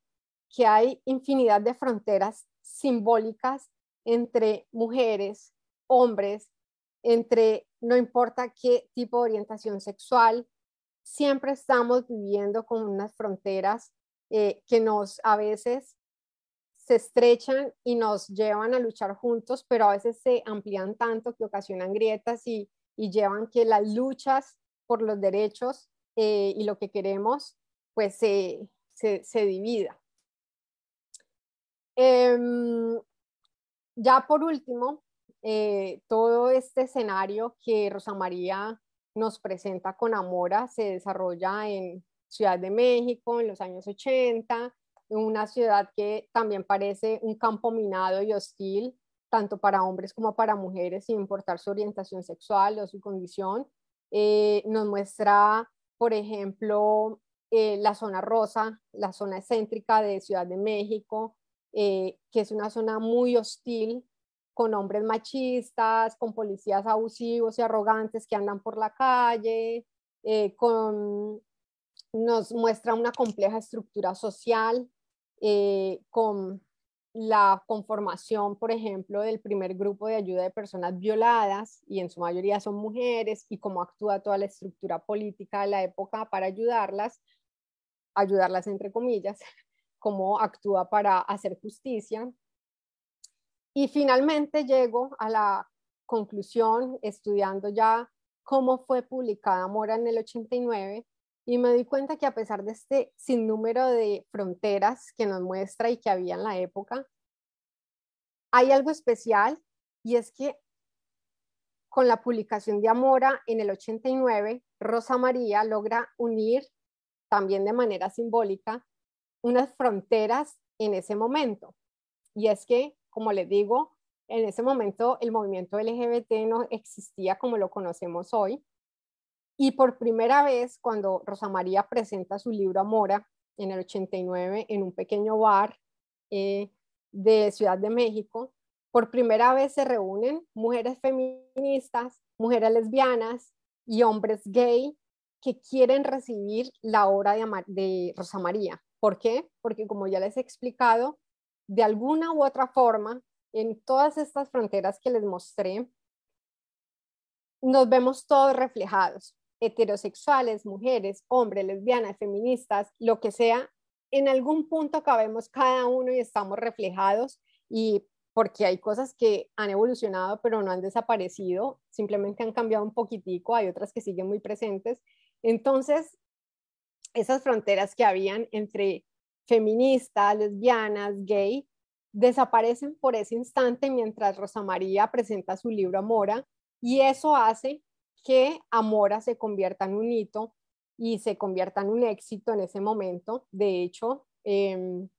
que hay infinidad de fronteras simbólicas entre mujeres, hombres, entre no importa qué tipo de orientación sexual, siempre estamos viviendo con unas fronteras eh, que nos a veces se estrechan y nos llevan a luchar juntos, pero a veces se amplían tanto que ocasionan grietas y, y llevan que las luchas por los derechos eh, y lo que queremos, pues se, se, divida. Em, ya por último, eh, todo este escenario que Rosa María nos presenta con Amora se desarrolla en Ciudad de México en los años 80, una ciudad que también parece un campo minado y hostil, tanto para hombres como para mujeres, sin importar su orientación sexual o su condición. Eh, nos muestra, por ejemplo, eh, la zona rosa, la zona excéntrica de Ciudad de México, que es una zona muy hostil con hombres machistas, con policías abusivos y arrogantes que andan por la calle, eh, nos muestra una compleja estructura social eh, con la conformación, por ejemplo, del primer grupo de ayuda de personas violadas, y en su mayoría son mujeres, y cómo actúa toda la estructura política de la época para ayudarlas, ayudarlas entre comillas, cómo actúa para hacer justicia, y finalmente llego a la conclusión, estudiando ya cómo fue publicada Amora en el 89, y me di cuenta que a pesar de este sinnúmero de fronteras que nos muestra y que había en la época, hay algo especial y es que con la publicación de Amora en el 89, Rosa María logra unir también de manera simbólica unas fronteras en ese momento. Y es que como les digo, en ese momento el movimiento LGBT no existía como lo conocemos hoy. Y por primera vez, cuando Rosa María presenta su libro Amora en el 89 en un pequeño bar eh, de Ciudad de México, por primera vez se reúnen mujeres feministas, mujeres lesbianas y hombres gay que quieren recibir la obra de, de Rosa María. ¿Por qué? Porque como ya les he explicado, de alguna u otra forma, en todas estas fronteras que les mostré, nos vemos todos reflejados, heterosexuales, mujeres, hombres, lesbianas, feministas, lo que sea, en algún punto cabemos cada uno y estamos reflejados y porque hay cosas que han evolucionado pero no han desaparecido, simplemente han cambiado un poquitico, hay otras que siguen muy presentes. Entonces, esas fronteras que habían entre feministas, lesbianas, gay, desaparecen por ese instante mientras Rosa María presenta su libro Amora y eso hace que Amora se convierta en un hito y se convierta en un éxito en ese momento. De hecho, em,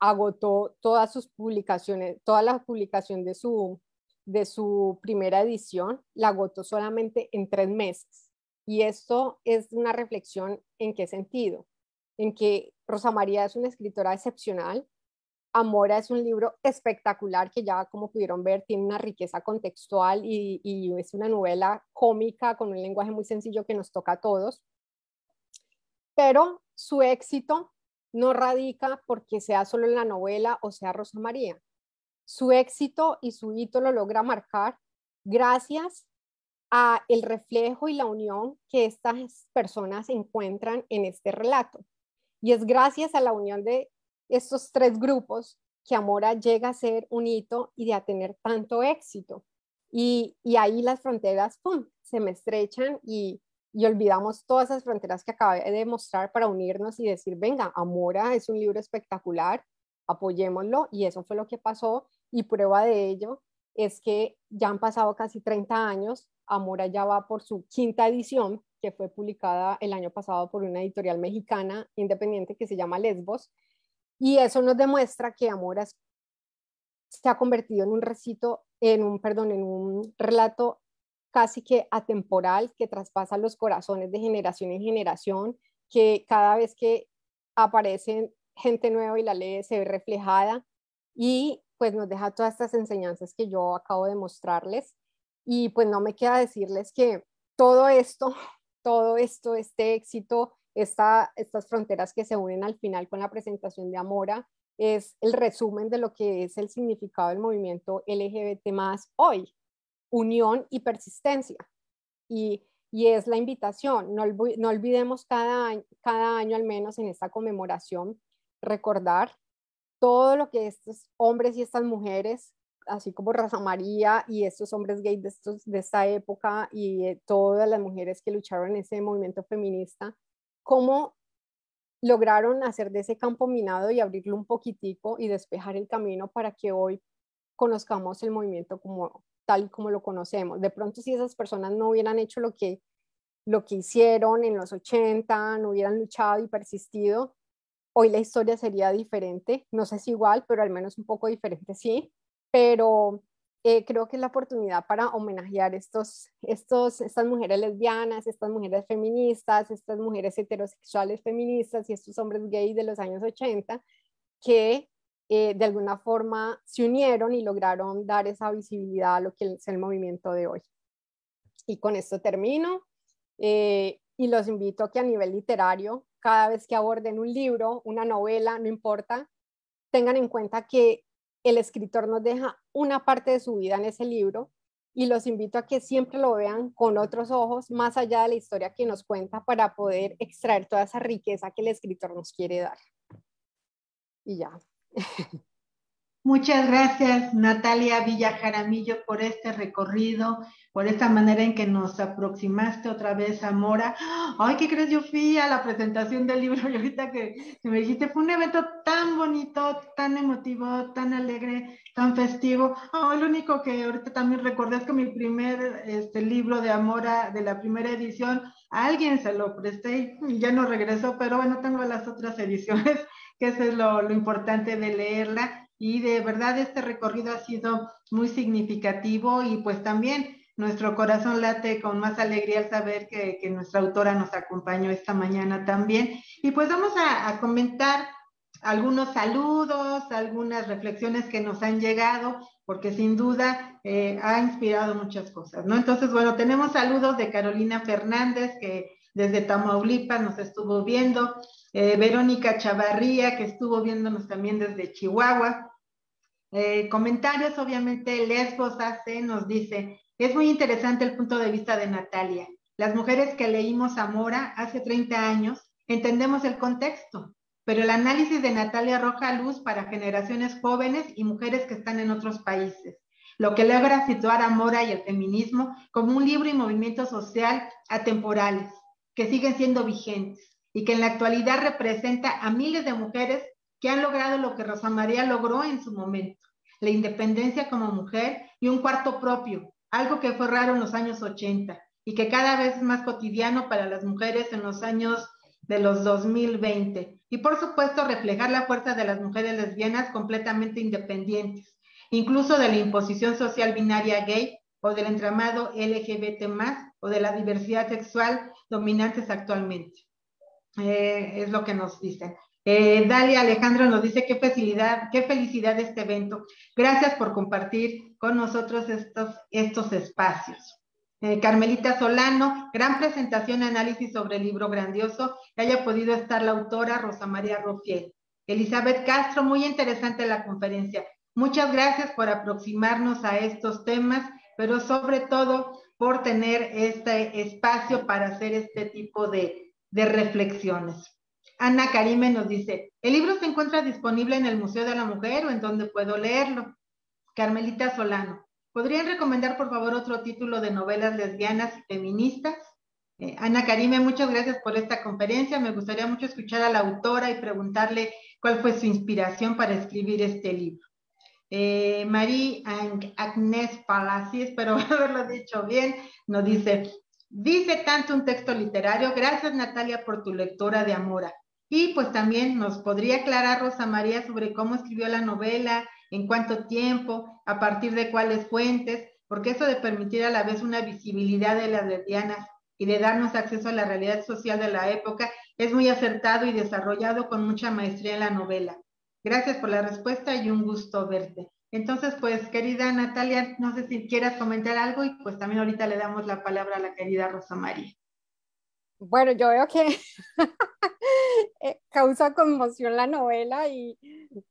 agotó todas sus publicaciones, toda la publicación de su, de su primera edición, la agotó solamente en tres meses. Y esto es una reflexión en qué sentido, en que Rosa María es una escritora excepcional. Amora es un libro espectacular que ya, como pudieron ver, tiene una riqueza contextual y, es una novela cómica con un lenguaje muy sencillo que nos toca a todos. Pero su éxito no radica porque sea solo en la novela o sea Rosa María. Su éxito y su hito lo logra marcar gracias a el reflejo y la unión que estas personas encuentran en este relato. Y es gracias a la unión de estos tres grupos que Amora llega a ser un hito y de a tener tanto éxito. Y, ahí las fronteras se me estrechan y, olvidamos todas esas fronteras que acabé de mostrar para unirnos y decir, venga, Amora es un libro espectacular, apoyémoslo. Y eso fue lo que pasó. Y prueba de ello es que ya han pasado casi 30 años, Amora ya va por su quinta edición que fue publicada el año pasado por una editorial mexicana independiente que se llama Lesbos. Y eso nos demuestra que Amoras se ha convertido en un recito, en un, perdón, en un relato casi que atemporal que traspasa los corazones de generación en generación, que cada vez que aparece gente nueva y la ley se ve reflejada y pues nos deja todas estas enseñanzas que yo acabo de mostrarles. Y pues no me queda decirles que todo esto todo esto, este éxito, estas fronteras que se unen al final con la presentación de Amora, es el resumen de lo que es el significado del movimiento LGBT más hoy, unión y persistencia. Y, es la invitación, no, olvidemos cada cada año, al menos en esta conmemoración, recordar todo lo que estos hombres y estas mujeres así como Raza María y estos hombres gays de, estos, esta época y eh, todas las mujeres que lucharon en ese movimiento feminista, cómo lograron hacer de ese campo minado y abrirlo un poquitico y despejar el camino para que hoy conozcamos el movimiento como tal como lo conocemos. De pronto si esas personas no hubieran hecho lo que lo que hicieron en los 80, no hubieran luchado y persistido, hoy la historia sería diferente, no sé si igual, pero al menos un poco diferente sí pero eh, creo que es la oportunidad para homenajear estos, estas mujeres lesbianas, estas mujeres feministas, estas mujeres heterosexuales feministas y estos hombres gays de los años 80 que eh, de alguna forma se unieron y lograron dar esa visibilidad a lo que es el movimiento de hoy. Y con esto termino eh, y los invito a que a nivel literario, cada vez que aborden un libro, una novela, no importa, tengan en cuenta que el escritor nos deja una parte de su vida en ese libro y los invito a que siempre lo vean con otros ojos, más allá de la historia que nos cuenta, para poder extraer toda esa riqueza que el escritor nos quiere dar. Y ya. Muchas gracias, Natalia Villa Jaramillo, por este recorrido, por esta manera en que nos aproximaste otra vez a Mora. ¡Ah! Ay, ¿qué crees? Yo a la presentación del libro y ahorita que, me dijiste, fue un evento tan bonito, tan emotivo, tan alegre, tan festivo. Ay, lo único que ahorita también recordé es que mi primer este, libro de Amora, de la primera edición, a alguien se lo presté y ya no regresó, pero bueno, tengo las otras ediciones, que eso es lo, lo importante de leerla y de verdad este recorrido ha sido muy significativo y pues también nuestro corazón late con más alegría al saber que, nuestra autora nos acompañó esta mañana también. Y pues vamos a, comentar algunos saludos, algunas reflexiones que nos han llegado, porque sin duda eh, ha inspirado muchas cosas, ¿no? Entonces, bueno, tenemos saludos de Carolina Fernández, que desde Tamaulipas nos estuvo viendo, eh, Verónica Chavarría, que estuvo viéndonos también desde Chihuahua, eh, comentarios, obviamente Lesbos hace, nos dice, es muy interesante el punto de vista de Natalia. Las mujeres que leímos a Mora hace 30 años entendemos el contexto, pero el análisis de Natalia arroja luz para generaciones jóvenes y mujeres que están en otros países, lo que logra situar a Mora y el feminismo como un libro y movimiento social atemporales, que siguen siendo vigentes y que en la actualidad representa a miles de mujeres que han logrado lo que Rosa María logró en su momento, la independencia como mujer y un cuarto propio, algo que fue raro en los años 80 y que cada vez es más cotidiano para las mujeres en los años de los 2020. Y por supuesto, reflejar la fuerza de las mujeres lesbianas completamente independientes, incluso de la imposición social binaria gay o del entramado LGBT o de la diversidad sexual dominantes actualmente. Eh, es lo que nos dicen. Eh, Dalia Alejandro nos dice qué felicidad, qué felicidad este evento. Gracias por compartir con nosotros estos, estos espacios. Eh, Carmelita Solano, gran presentación análisis sobre el libro grandioso que haya podido estar la autora Rosa María Rofiel. Elizabeth Castro, muy interesante la conferencia. Muchas gracias por aproximarnos a estos temas, pero sobre todo por tener este espacio para hacer este tipo de reflexiones. Ana Karime nos dice, el libro se encuentra disponible en el Museo de la Mujer o en donde puedo leerlo. Carmelita Solano, ¿podrían recomendar por favor otro título de novelas lesbianas y feministas? Eh, Ana Karime, muchas gracias por esta conferencia. Me gustaría mucho escuchar a la autora y preguntarle cuál fue su inspiración para escribir este libro. Eh, María Agnés Palacios, espero haberlo dicho bien, nos dice, dice tanto un texto literario. Gracias Natalia por tu lectora de Amora. Y pues también nos podría aclarar Rosa María sobre cómo escribió la novela, en cuánto tiempo, a partir de cuáles fuentes, porque eso de permitir a la vez una visibilidad de las lesbianas y de darnos acceso a la realidad social de la época es muy acertado y desarrollado con mucha maestría en la novela. Gracias por la respuesta y un gusto verte. Entonces, pues querida Natalia, no sé si quieras comentar algo y pues también ahorita le damos la palabra a la querida Rosa María bueno, yo veo que eh, causa conmoción la novela y,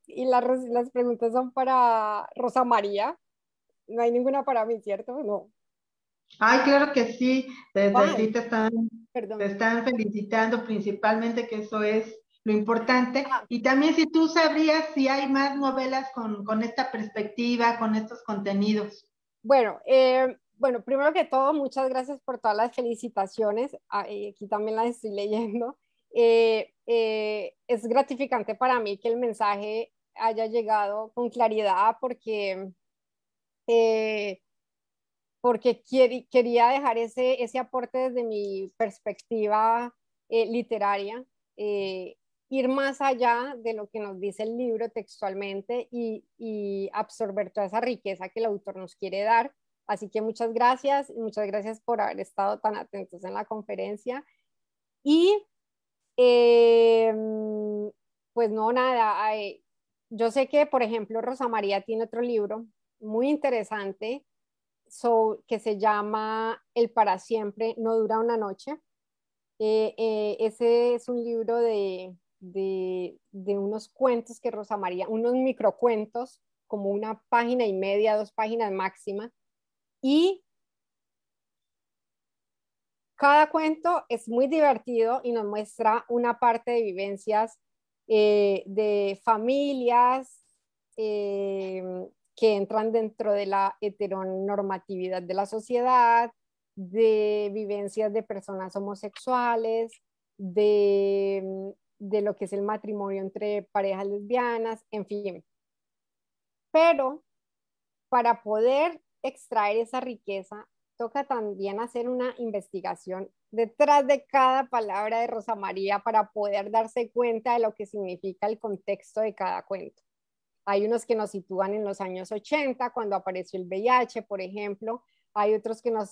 y las preguntas son para Rosa María. No hay ninguna para mí, ¿cierto? No. Ay, claro que sí. Desde aquí te están, te están felicitando principalmente que eso es lo importante. Ah. Y también si tú sabrías si hay más novelas con, con esta perspectiva, con estos contenidos. Bueno, eh, bueno, primero que todo, muchas gracias por todas las felicitaciones. Ah, aquí también las estoy leyendo. Eh, eh, es gratificante para mí que el mensaje haya llegado con claridad porque, eh, porque quería dejar ese, aporte desde mi perspectiva literaria, ir más allá de lo que nos dice el libro textualmente y, y absorber toda esa riqueza que el autor nos quiere dar Así que muchas gracias, muchas gracias por haber estado tan atentos en la conferencia. Y em, pues no, nada, yo sé que, por ejemplo, Rosa María tiene otro libro muy interesante que se llama El para siempre, no dura una noche. Eh, eh, ese es un libro de, de, unos cuentos que Rosa María, unos microcuentos, como una página y media, dos páginas máxima, y cada cuento es muy divertido y nos muestra una parte de vivencias eh, de familias eh, que entran dentro de la heteronormatividad de la sociedad, de vivencias de personas homosexuales, de, de lo que es el matrimonio entre parejas lesbianas, en fin. Pero para poder extraer esa riqueza, toca también hacer una investigación detrás de cada palabra de Rosa María para poder darse cuenta de lo que significa el contexto de cada cuento. Hay unos que nos sitúan en los años 80, cuando apareció el VIH, por ejemplo. Hay otros que nos,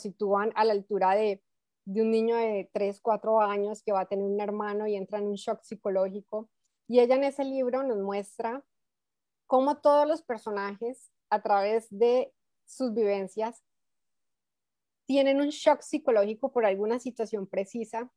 sitúan a la altura de, de un niño de 3, 4 años que va a tener un hermano y entra en un shock psicológico. Y ella en ese libro nos muestra cómo todos los personajes a través de sus vivencias tienen un shock psicológico por alguna situación precisa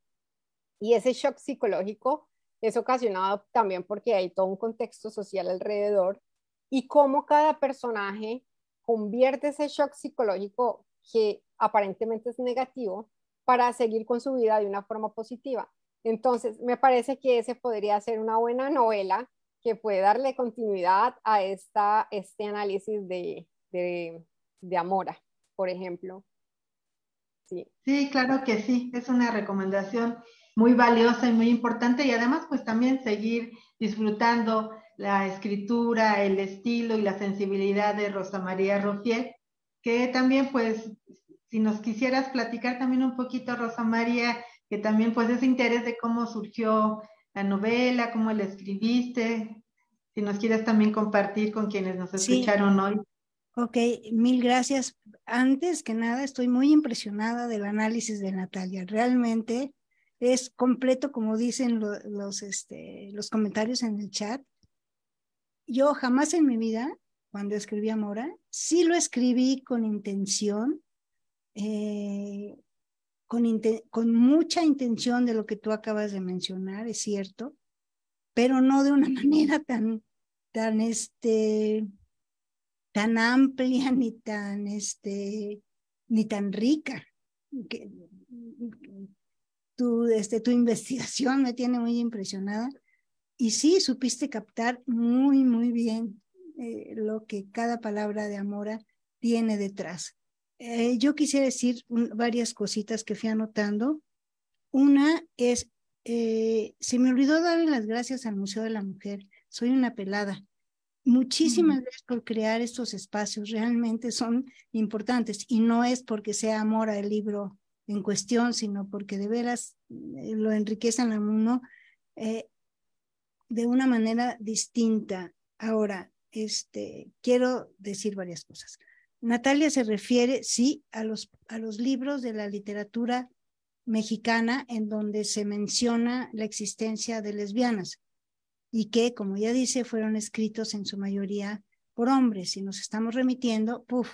y ese shock psicológico es ocasionado también porque hay todo un contexto social alrededor y cómo cada personaje convierte ese shock psicológico que aparentemente es negativo para seguir con su vida de una forma positiva. Entonces, me parece que ese podría ser una buena novela que puede darle continuidad a esta, este análisis de, de, Amora, por ejemplo. Sí. claro que sí, es una recomendación muy valiosa y muy importante y además pues también seguir disfrutando la escritura, el estilo y la sensibilidad de Rosa María Rofiel, que también pues si nos quisieras platicar también un poquito Rosa María, que también pues ese interés de cómo surgió novela, cómo la escribiste, si nos quieres también compartir con quienes nos escucharon hoy. Ok, mil gracias. Antes que nada, estoy muy impresionada del análisis de Natalia. Realmente es completo, como dicen los, este, los comentarios en el chat. Yo jamás en mi vida, cuando escribí a Mora, sí lo escribí con intención, eh, con, mucha intención de lo que tú acabas de mencionar, es cierto, pero no de una manera tan, tan, este, tan amplia ni tan, este, ni tan rica. Que, tu, este, tu investigación me tiene muy impresionada. Y sí, supiste captar muy, muy bien eh, lo que cada palabra de Amora tiene detrás. Eh, yo quisiera decir varias cositas que fui anotando. Una es, eh, se me olvidó darle las gracias al Museo de la Mujer. Soy una pelada. Muchísimas mm. gracias por crear estos espacios. Realmente son importantes y no es porque sea amor al libro en cuestión, sino porque de veras eh, lo enriquecen a uno de una manera distinta. Ahora, este, quiero decir varias cosas. Natalia se refiere, sí, a los, a los libros de la literatura mexicana en donde se menciona la existencia de lesbianas y que, como ya dice, fueron escritos en su mayoría por hombres. y nos estamos remitiendo, puf,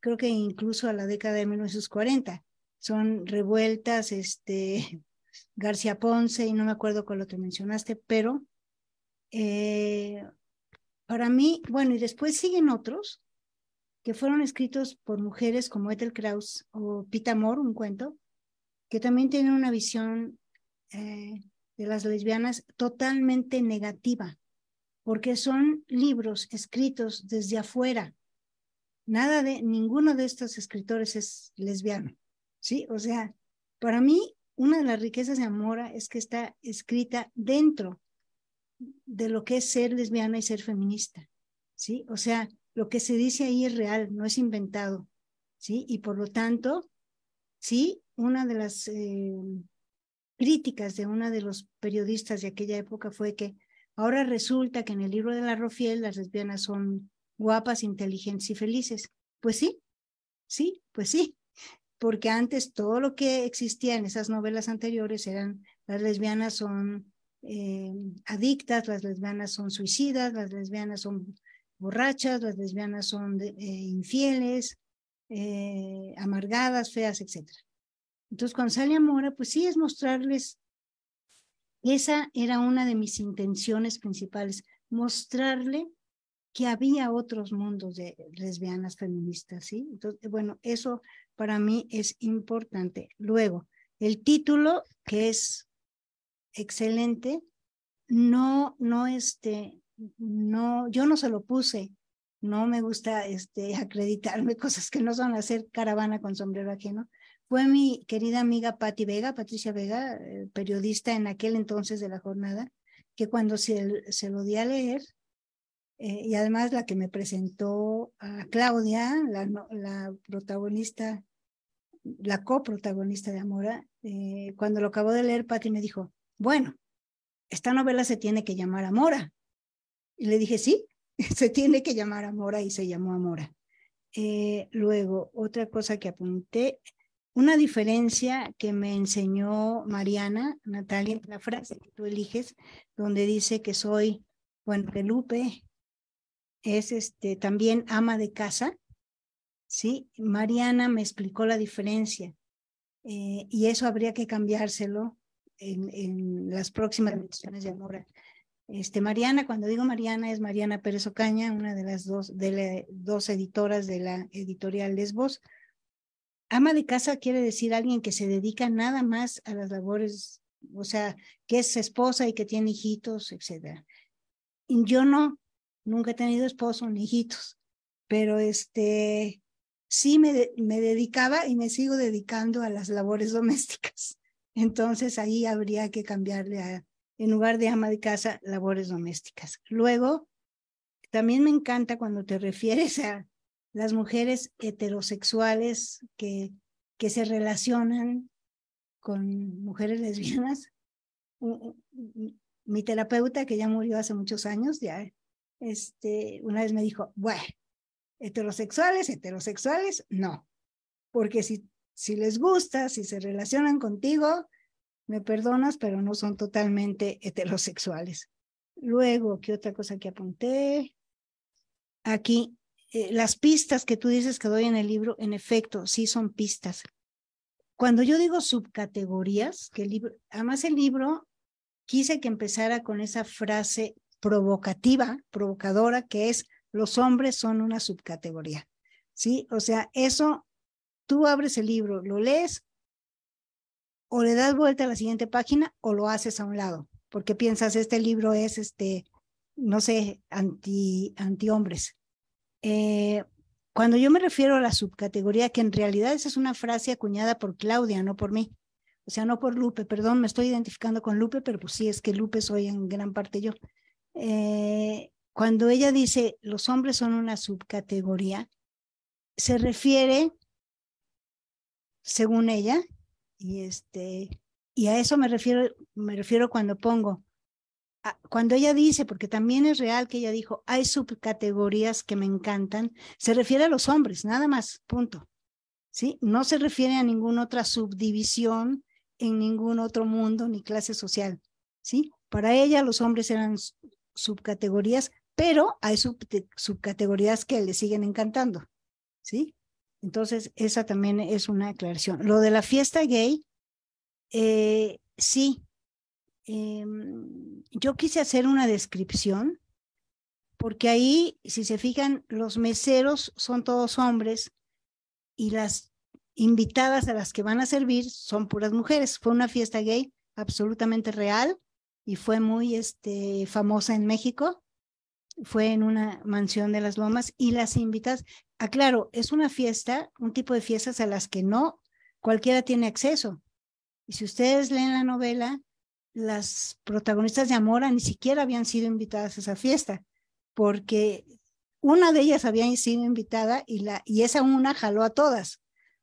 creo que incluso a la década de 1940. Son revueltas, este, García Ponce y no me acuerdo cuál lo mencionaste, pero eh, para mí, bueno, y después siguen otros que fueron escritos por mujeres como Ethel Krauss o Pita Moore, un cuento, que también tienen una visión eh, de las lesbianas totalmente negativa, porque son libros escritos desde afuera. Nada de, ninguno de estos escritores es lesbiano, ¿sí? O sea, para mí, una de las riquezas de Amora es que está escrita dentro de lo que es ser lesbiana y ser feminista, ¿sí? O sea, lo que se dice ahí es real, no es inventado, ¿sí? Y por lo tanto, sí, una de las eh, críticas de uno de los periodistas de aquella época fue que ahora resulta que en el libro de la Rofiel las lesbianas son guapas, inteligentes y felices. Pues sí, sí, pues sí, porque antes todo lo que existía en esas novelas anteriores eran las lesbianas son eh, adictas, las lesbianas son suicidas, las lesbianas son borrachas, las lesbianas son eh, infieles, eh, amargadas, feas, etc. Entonces, cuando sale a Mora, pues sí es mostrarles, esa era una de mis intenciones principales, mostrarle que había otros mundos de lesbianas feministas, ¿sí? Entonces, bueno, eso para mí es importante. Luego, el título, que es excelente, no, no, este, no, yo no se lo puse. No me gusta este, acreditarme cosas que no son hacer caravana con sombrero ajeno. Fue mi querida amiga Patti Vega, Patricia Vega, eh, periodista en aquel entonces de la jornada, que cuando se, lo di a leer, eh, y además la que me presentó a Claudia, la, protagonista, la coprotagonista de Amora, eh, cuando lo acabó de leer, Patti me dijo, bueno, esta novela se tiene que llamar Amora, y le dije, sí, se tiene que llamar Amora y se llamó Amora. Eh, luego, otra cosa que apunté, una diferencia que me enseñó Mariana, Natalia, la frase que tú eliges, donde dice que soy, bueno, es este, también ama de casa, ¿sí? Mariana me explicó la diferencia eh, y eso habría que cambiárselo en, las próximas lecciones de Amora. Este, Mariana, cuando digo Mariana, es Mariana Pérez Ocaña, una de las dos, de dos editoras de la editorial Lesbos. Ama de casa quiere decir alguien que se dedica nada más a las labores, o sea, que es esposa y que tiene hijitos, etc. yo no, nunca he tenido esposo ni hijitos, pero este, sí me, me dedicaba y me sigo dedicando a las labores domésticas. Entonces ahí habría que cambiarle a en lugar de ama de casa, labores domésticas. Luego, también me encanta cuando te refieres a las mujeres heterosexuales que, que se relacionan con mujeres lesbianas. Mi terapeuta, que ya murió hace muchos años, ya este, una vez me dijo, bueno, heterosexuales, heterosexuales, no, porque si, si les gusta, si se relacionan contigo, me perdonas, pero no son totalmente heterosexuales. Luego, ¿qué otra cosa que apunté? Aquí, eh, las pistas que tú dices que doy en el libro, en efecto, sí son pistas. Cuando yo digo subcategorías, que libro, además el libro, quise que empezara con esa frase provocativa, provocadora, que es los hombres son una subcategoría. ¿Sí? O sea, eso, tú abres el libro, lo lees o le das vuelta a la siguiente página o lo haces a un lado, porque piensas, este libro es, este, no sé, anti, anti hombres. Eh, cuando yo me refiero a la subcategoría, que en realidad esa es una frase acuñada por Claudia, no por mí, o sea, no por Lupe, perdón, me estoy identificando con Lupe, pero pues sí, es que Lupe soy en gran parte yo. Eh, cuando ella dice, los hombres son una subcategoría, se refiere, según ella, y, este, y a eso me refiero, me refiero cuando pongo, cuando ella dice, porque también es real que ella dijo, hay subcategorías que me encantan, se refiere a los hombres, nada más, punto. ¿Sí? No se refiere a ninguna otra subdivisión en ningún otro mundo ni clase social. ¿sí? Para ella los hombres eran subcategorías, pero hay subcategorías que le siguen encantando. ¿sí? Entonces, esa también es una aclaración. Lo de la fiesta gay, eh, sí, em, yo quise hacer una descripción, porque ahí, si se fijan, los meseros son todos hombres y las invitadas a las que van a servir son puras mujeres. Fue una fiesta gay absolutamente real y fue muy este, famosa en México fue en una mansión de las lomas y las invitas, aclaro, es una fiesta, un tipo de fiestas a las que no cualquiera tiene acceso. Y si ustedes leen la novela, las protagonistas de Amora ni siquiera habían sido invitadas a esa fiesta, porque una de ellas había sido invitada y, la, y esa una jaló a todas,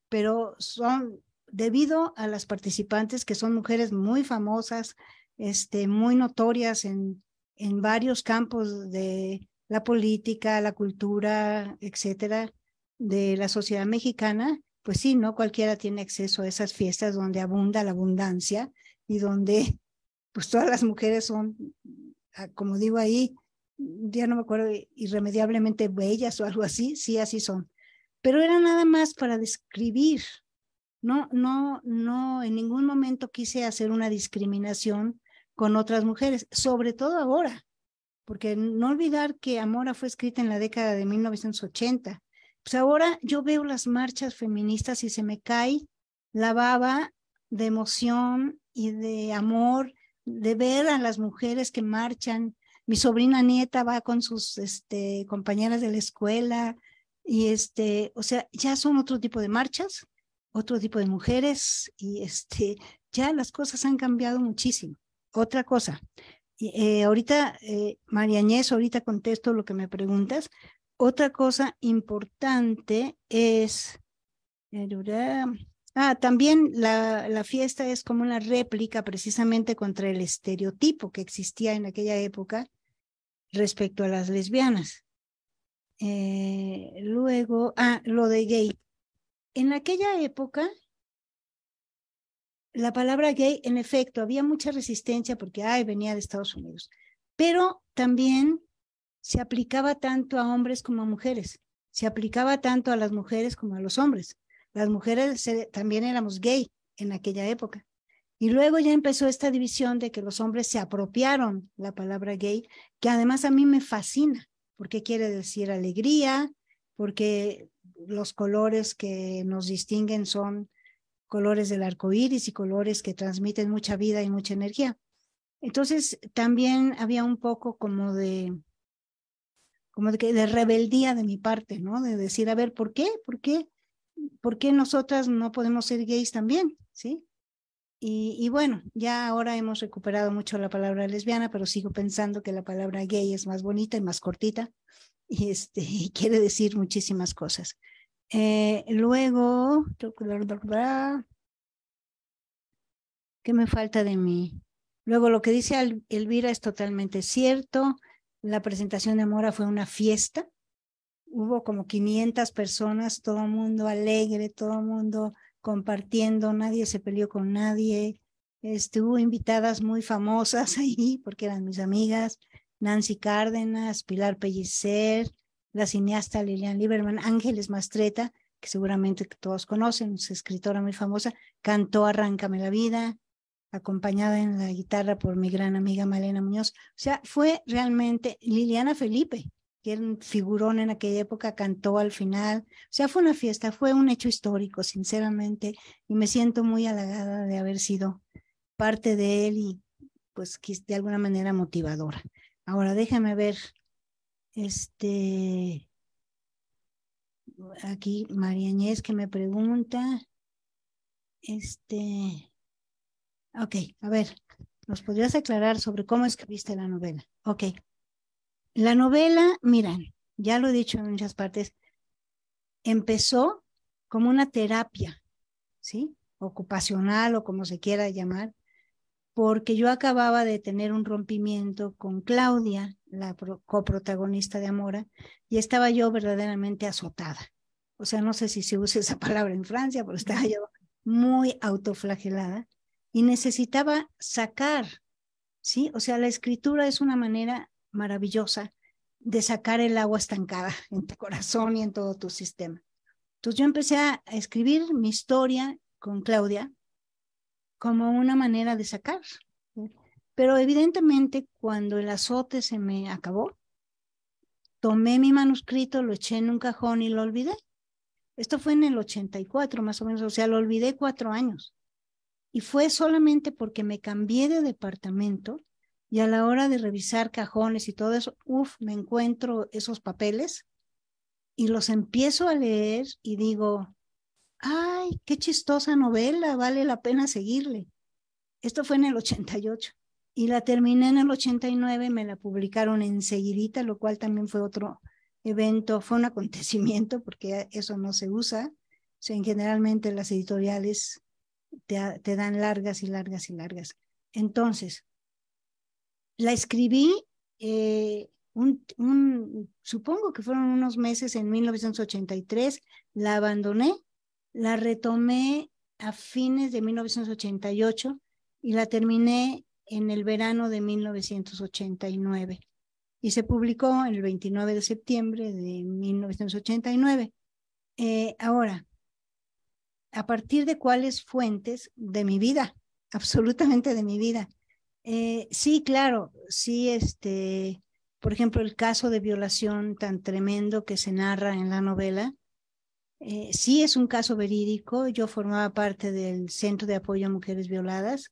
pero son debido a las participantes que son mujeres muy famosas, este, muy notorias en, en varios campos de la política, la cultura, etcétera, de la sociedad mexicana, pues sí, no cualquiera tiene acceso a esas fiestas donde abunda la abundancia y donde pues todas las mujeres son, ah, como digo ahí, ya no me acuerdo, irremediablemente bellas o algo así, sí, así son. Pero era nada más para describir, no, no, no, en ningún momento quise hacer una discriminación con otras mujeres, sobre todo ahora, porque no olvidar que Amora fue escrita en la década de 1980. Pues ahora yo veo las marchas feministas y se me cae la baba de emoción y de amor, de ver a las mujeres que marchan. Mi sobrina nieta va con sus este, compañeras de la escuela y este, o sea, ya son otro tipo de marchas, otro tipo de mujeres y este, ya las cosas han cambiado muchísimo otra cosa. Eh, ahorita, eh, María Añez, ahorita contesto lo que me preguntas. Otra cosa importante es, ah, también la, la, fiesta es como una réplica precisamente contra el estereotipo que existía en aquella época respecto a las lesbianas. Eh, luego, ah, lo de gay. En aquella época, la palabra gay, en efecto, había mucha resistencia porque ay, venía de Estados Unidos, pero también se aplicaba tanto a hombres como a mujeres, se aplicaba tanto a las mujeres como a los hombres. Las mujeres también éramos gay en aquella época. Y luego ya empezó esta división de que los hombres se apropiaron la palabra gay, que además a mí me fascina, porque quiere decir alegría, porque los colores que nos distinguen son colores del arco iris y colores que transmiten mucha vida y mucha energía. Entonces también había un poco como de como de, rebeldía de mi parte, ¿no? De decir, a ver, ¿por qué? ¿Por qué? ¿Por qué nosotras no podemos ser gays también? ¿Sí? Y, bueno, ya ahora hemos recuperado mucho la palabra lesbiana, pero sigo pensando que la palabra gay es más bonita y más cortita y, este, y quiere decir muchísimas cosas. Eh, luego, ¿qué me falta de mí? Luego, lo que dice Elvira es totalmente cierto. La presentación de Mora fue una fiesta. Hubo como 500 personas, todo el mundo alegre, todo el mundo compartiendo, nadie se peleó con nadie. estuvo invitadas muy famosas ahí, porque eran mis amigas, Nancy Cárdenas, Pilar Pellicer, la cineasta Lilian Lieberman, Ángeles Mastreta, que seguramente todos conocen, es escritora muy famosa, cantó Arráncame la vida, acompañada en la guitarra por mi gran amiga Malena Muñoz. O sea, fue realmente Liliana Felipe, que era un figurón en aquella época, cantó al final. O sea, fue una fiesta, fue un hecho histórico, sinceramente, y me siento muy halagada de haber sido parte de él y pues de alguna manera motivadora. Ahora déjame ver este, aquí María Añez que me pregunta. Este, ok, a ver, ¿nos podrías aclarar sobre cómo escribiste la novela? Ok. La novela, miran, ya lo he dicho en muchas partes, empezó como una terapia, ¿sí? Ocupacional o como se quiera llamar, porque yo acababa de tener un rompimiento con Claudia, la coprotagonista de Amora, y estaba yo verdaderamente azotada. O sea, no sé si se usa esa palabra en Francia, pero estaba yo muy autoflagelada y necesitaba sacar, ¿sí? O sea, la escritura es una manera maravillosa de sacar el agua estancada en tu corazón y en todo tu sistema. Entonces yo empecé a escribir mi historia con Claudia, como una manera de sacar. Pero evidentemente cuando el azote se me acabó, tomé mi manuscrito, lo eché en un cajón y lo olvidé. Esto fue en el 84 más o menos, o sea, lo olvidé cuatro años. Y fue solamente porque me cambié de departamento y a la hora de revisar cajones y todo eso, uff, me encuentro esos papeles y los empiezo a leer y digo, ay, qué chistosa novela, vale la pena seguirle. Esto fue en el 88 y la terminé en el 89, me la publicaron enseguida lo cual también fue otro evento, fue un acontecimiento porque eso no se usa. generalmente las editoriales te, dan largas y largas y largas. Entonces, la escribí, eh, supongo que fueron unos meses en 1983, la abandoné la retomé a fines de 1988 y la terminé en el verano de 1989 y se publicó el 29 de septiembre de 1989. Eh, ahora, ¿a partir de cuáles fuentes de mi vida? Absolutamente de mi vida. Eh, sí, claro, sí, este, por ejemplo, el caso de violación tan tremendo que se narra en la novela, eh, sí es un caso verídico. Yo formaba parte del Centro de Apoyo a Mujeres Violadas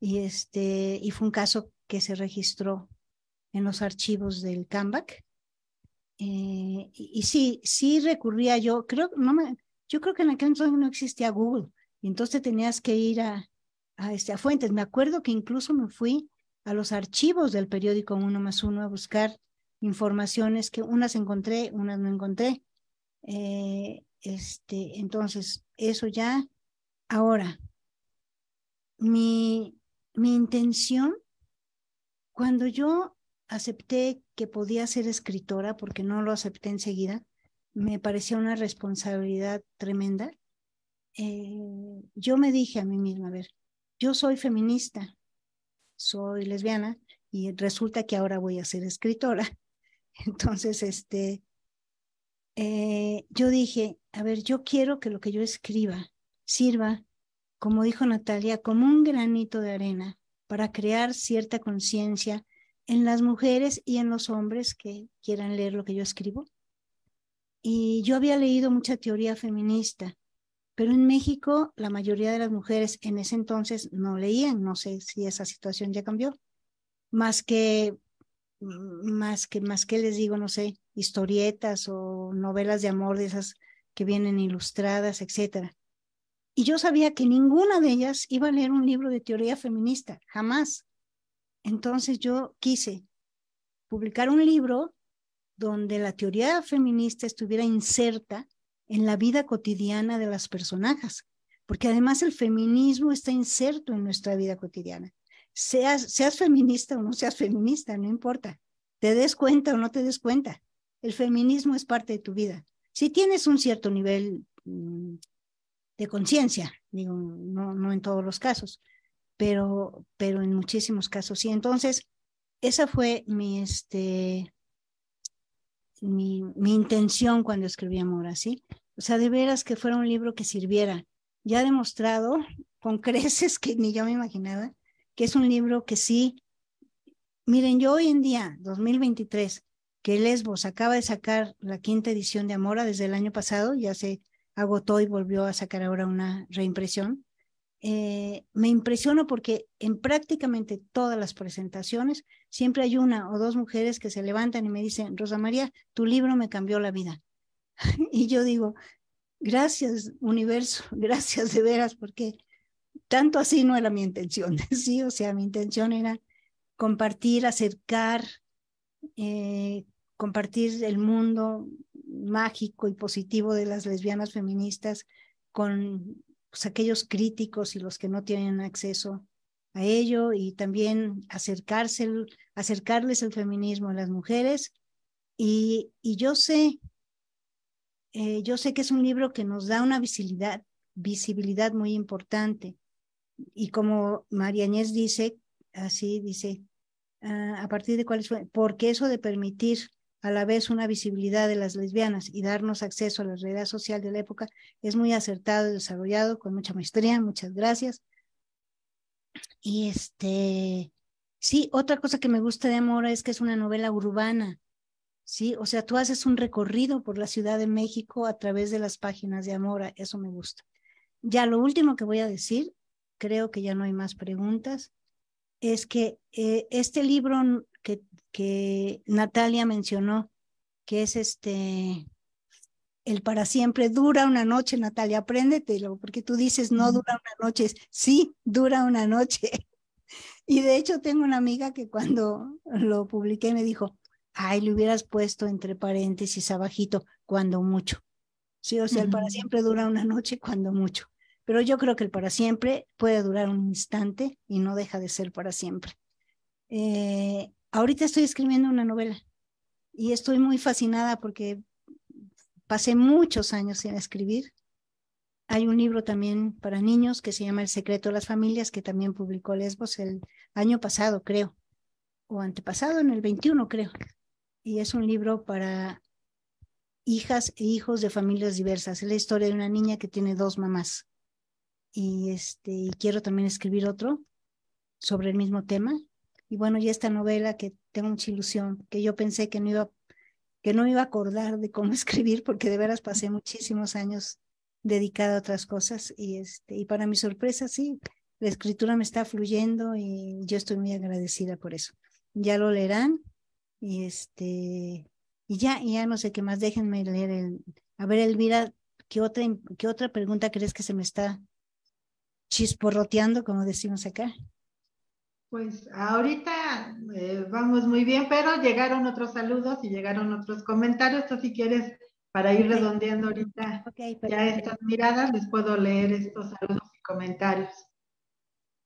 y, este, y fue un caso que se registró en los archivos del CAMBAC. Eh, y, sí, sí recurría yo, creo, no me, yo creo que en aquel entonces no existía Google, y entonces tenías que ir a, a, este, a fuentes. Me acuerdo que incluso me fui a los archivos del periódico Uno más Uno a buscar informaciones que unas encontré, unas no encontré. Eh, este, entonces, eso ya. Ahora, mi, intención, cuando yo acepté que podía ser escritora, porque no lo acepté enseguida, me parecía una responsabilidad tremenda. Eh, yo me dije a mí misma, a ver, yo soy feminista, soy lesbiana y resulta que ahora voy a ser escritora. Entonces, este, eh, yo dije, a ver, yo quiero que lo que yo escriba sirva, como dijo Natalia, como un granito de arena para crear cierta conciencia en las mujeres y en los hombres que quieran leer lo que yo escribo. Y yo había leído mucha teoría feminista, pero en México la mayoría de las mujeres en ese entonces no leían, no sé si esa situación ya cambió, más que, más que, más que les digo, no sé, historietas o novelas de amor de esas que vienen ilustradas, etcétera, Y yo sabía que ninguna de ellas iba a leer un libro de teoría feminista, jamás. Entonces yo quise publicar un libro donde la teoría feminista estuviera inserta en la vida cotidiana de las personajes, porque además el feminismo está inserto en nuestra vida cotidiana. Seas, seas feminista o no seas feminista, no importa. Te des cuenta o no te des cuenta. El feminismo es parte de tu vida. Si tienes un cierto nivel mm, de conciencia, digo, no, no, en todos los casos, pero, pero en muchísimos casos sí. Entonces, esa fue mi, este, mi, mi intención cuando escribí Amor, ¿sí? O sea, de veras que fuera un libro que sirviera. Ya ha demostrado con creces que ni yo me imaginaba, que es un libro que sí, miren, yo hoy en día, 2023, que Lesbos acaba de sacar la quinta edición de Amora desde el año pasado, ya se agotó y volvió a sacar ahora una reimpresión. Eh, me impresiono porque en prácticamente todas las presentaciones siempre hay una o dos mujeres que se levantan y me dicen, Rosa María, tu libro me cambió la vida. y yo digo, gracias universo, gracias de veras, porque tanto así no era mi intención, ¿sí? O sea, mi intención era compartir, acercar, eh, compartir el mundo mágico y positivo de las lesbianas feministas con pues, aquellos críticos y los que no tienen acceso a ello y también acercarse, acercarles el feminismo a las mujeres. Y, yo sé, eh, yo sé que es un libro que nos da una visibilidad, visibilidad muy importante. Y como María Inés dice, así dice, ah, a partir de cuáles fue, porque eso de permitir a la vez una visibilidad de las lesbianas y darnos acceso a la realidad social de la época es muy acertado y desarrollado, con mucha maestría, muchas gracias. Y este, sí, otra cosa que me gusta de Amora es que es una novela urbana, ¿sí? O sea, tú haces un recorrido por la Ciudad de México a través de las páginas de Amora, eso me gusta. Ya lo último que voy a decir, creo que ya no hay más preguntas, es que eh, este libro que, Natalia mencionó, que es este, el para siempre dura una noche, Natalia, apréndetelo, porque tú dices no dura una noche, sí, dura una noche. Y de hecho tengo una amiga que cuando lo publiqué me dijo, ay, le hubieras puesto entre paréntesis abajito, cuando mucho. Sí, o sea, el para siempre dura una noche, cuando mucho. Pero yo creo que el para siempre puede durar un instante y no deja de ser para siempre. Eh, Ahorita estoy escribiendo una novela y estoy muy fascinada porque pasé muchos años sin escribir. Hay un libro también para niños que se llama El secreto de las familias, que también publicó Lesbos el año pasado, creo, o antepasado, en el 21, creo. Y es un libro para hijas e hijos de familias diversas. Es la historia de una niña que tiene dos mamás. Y, este, y quiero también escribir otro sobre el mismo tema y bueno, y esta novela que tengo mucha ilusión, que yo pensé que no iba, que no iba a acordar de cómo escribir, porque de veras pasé muchísimos años dedicada a otras cosas. Y, este, y para mi sorpresa, sí, la escritura me está fluyendo y yo estoy muy agradecida por eso. Ya lo leerán y este y ya ya no sé qué más déjenme leer el a ver Elvira qué otra qué otra pregunta crees que se me está chisporroteando como decimos acá pues ahorita eh, vamos muy bien, pero llegaron otros saludos y llegaron otros comentarios. Entonces, si quieres, para ir redondeando ahorita ya estas miradas, les puedo leer estos saludos y comentarios.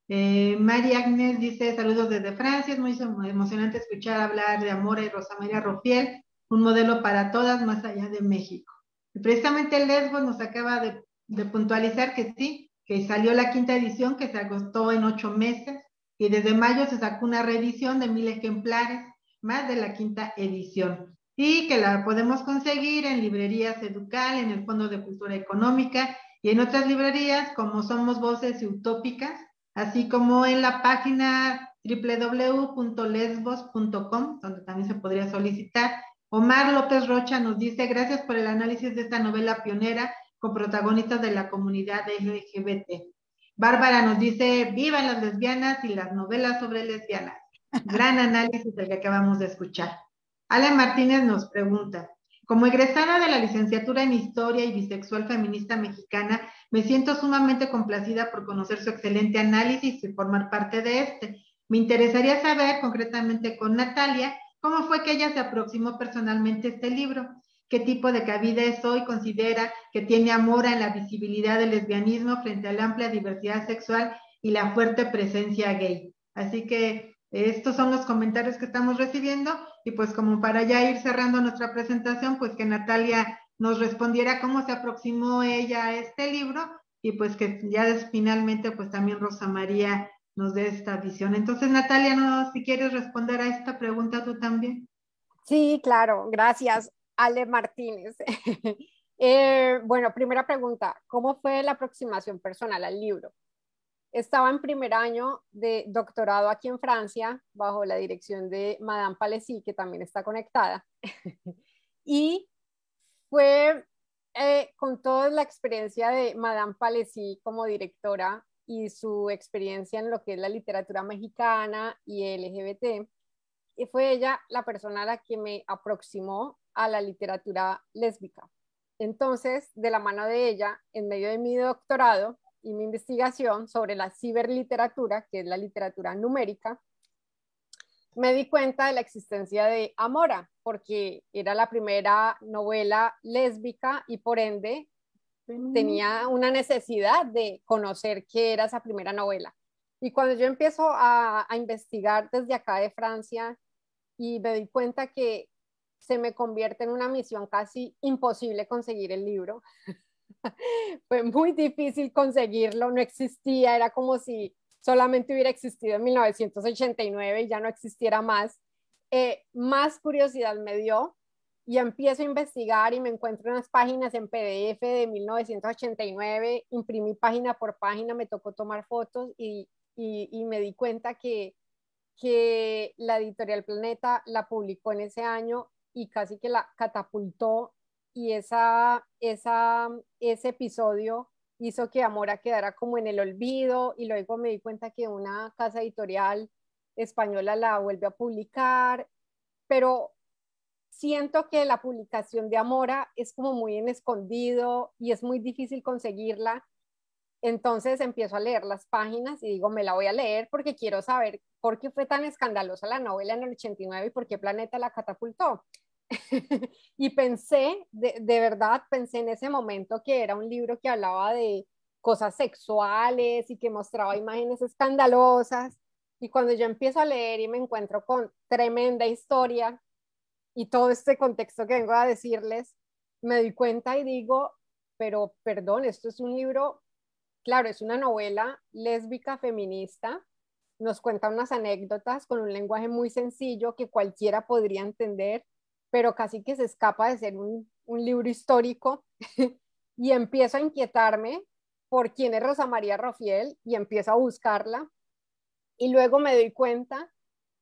Eh, María Agnes dice, saludos desde Francia, es muy emocionante escuchar hablar de amor y Rosa María Rofiel, un modelo para todas más allá de México. precisamente Lesbos nos acaba de, de puntualizar que sí, que salió la quinta edición que se agotó en ocho meses y desde mayo se sacó una reedición de mil ejemplares, más de la quinta edición, y que la podemos conseguir en librerías Educal, en el Fondo de Cultura Económica y en otras librerías como Somos Voces y Utópicas, así como en la página www.lesbos.com, donde también se podría solicitar. Omar López Rocha nos dice, gracias por el análisis de esta novela pionera con protagonistas de la comunidad LGBT. Bárbara nos dice, viva las lesbianas y las novelas sobre lesbianas. Gran análisis el que acabamos de escuchar. Alan Martínez nos pregunta, como egresada de la licenciatura en Historia y bisexual feminista mexicana, me siento sumamente complacida por conocer su excelente análisis y formar parte de este. Me interesaría saber, concretamente con Natalia, cómo fue que ella se aproximó personalmente a este libro qué tipo de cabida es hoy, considera que tiene amor en la visibilidad del lesbianismo frente a la amplia diversidad sexual y la fuerte presencia gay. Así que estos son los comentarios que estamos recibiendo y pues como para ya ir cerrando nuestra presentación, pues que Natalia nos respondiera cómo se aproximó ella a este libro y pues que ya finalmente pues también Rosa María nos dé esta visión. Entonces Natalia, no, si quieres responder a esta pregunta tú también. Sí, claro, gracias. Ale Martínez. Eh, bueno, primera pregunta, ¿cómo fue la aproximación personal al libro? Estaba en primer año de doctorado aquí en Francia, bajo la dirección de Madame Palessy, que también está conectada. y fue eh, con toda la experiencia de Madame Palessy como directora y su experiencia en lo que es la literatura mexicana y LGBT, y fue ella la persona a la que me aproximó a la literatura lésbica. Entonces, de la mano de ella, en medio de mi doctorado y mi investigación sobre la ciberliteratura, que es la literatura numérica, me di cuenta de la existencia de Amora, porque era la primera novela lésbica y por ende tenía una necesidad de conocer qué era esa primera novela. Y cuando yo empiezo a, a, investigar desde acá de Francia y me di cuenta que se me convierte en una misión casi imposible conseguir el libro. Fue muy difícil conseguirlo, no existía, era como si solamente hubiera existido en 1989 y ya no existiera más. Eh, más curiosidad me dio y empiezo a investigar y me encuentro unas páginas en PDF de 1989, imprimí página por página, me tocó tomar fotos y, y, y me di cuenta que, que la editorial Planeta la publicó en ese año y casi que la catapultó y esa, esa, ese episodio hizo que Amora quedara como en el olvido y luego me di cuenta que una casa editorial española la vuelve a publicar, pero siento que la publicación de Amora es como muy en escondido y es muy difícil conseguirla entonces empiezo a leer las páginas y digo, me la voy a leer porque quiero saber por qué fue tan escandalosa la novela en el 89 y por qué Planeta la catapultó. y pensé, de, verdad, pensé en ese momento que era un libro que hablaba de cosas sexuales y que mostraba imágenes escandalosas. Y cuando yo empiezo a leer y me encuentro con tremenda historia y todo este contexto que vengo a decirles, me doy cuenta y digo, pero perdón, esto es un libro Claro, es una novela lésbica feminista, nos cuenta unas anécdotas con un lenguaje muy sencillo que cualquiera podría entender, pero casi que se escapa de ser un, libro histórico y empiezo a inquietarme por quién es Rosa María Rofiel y empiezo a buscarla y luego me doy cuenta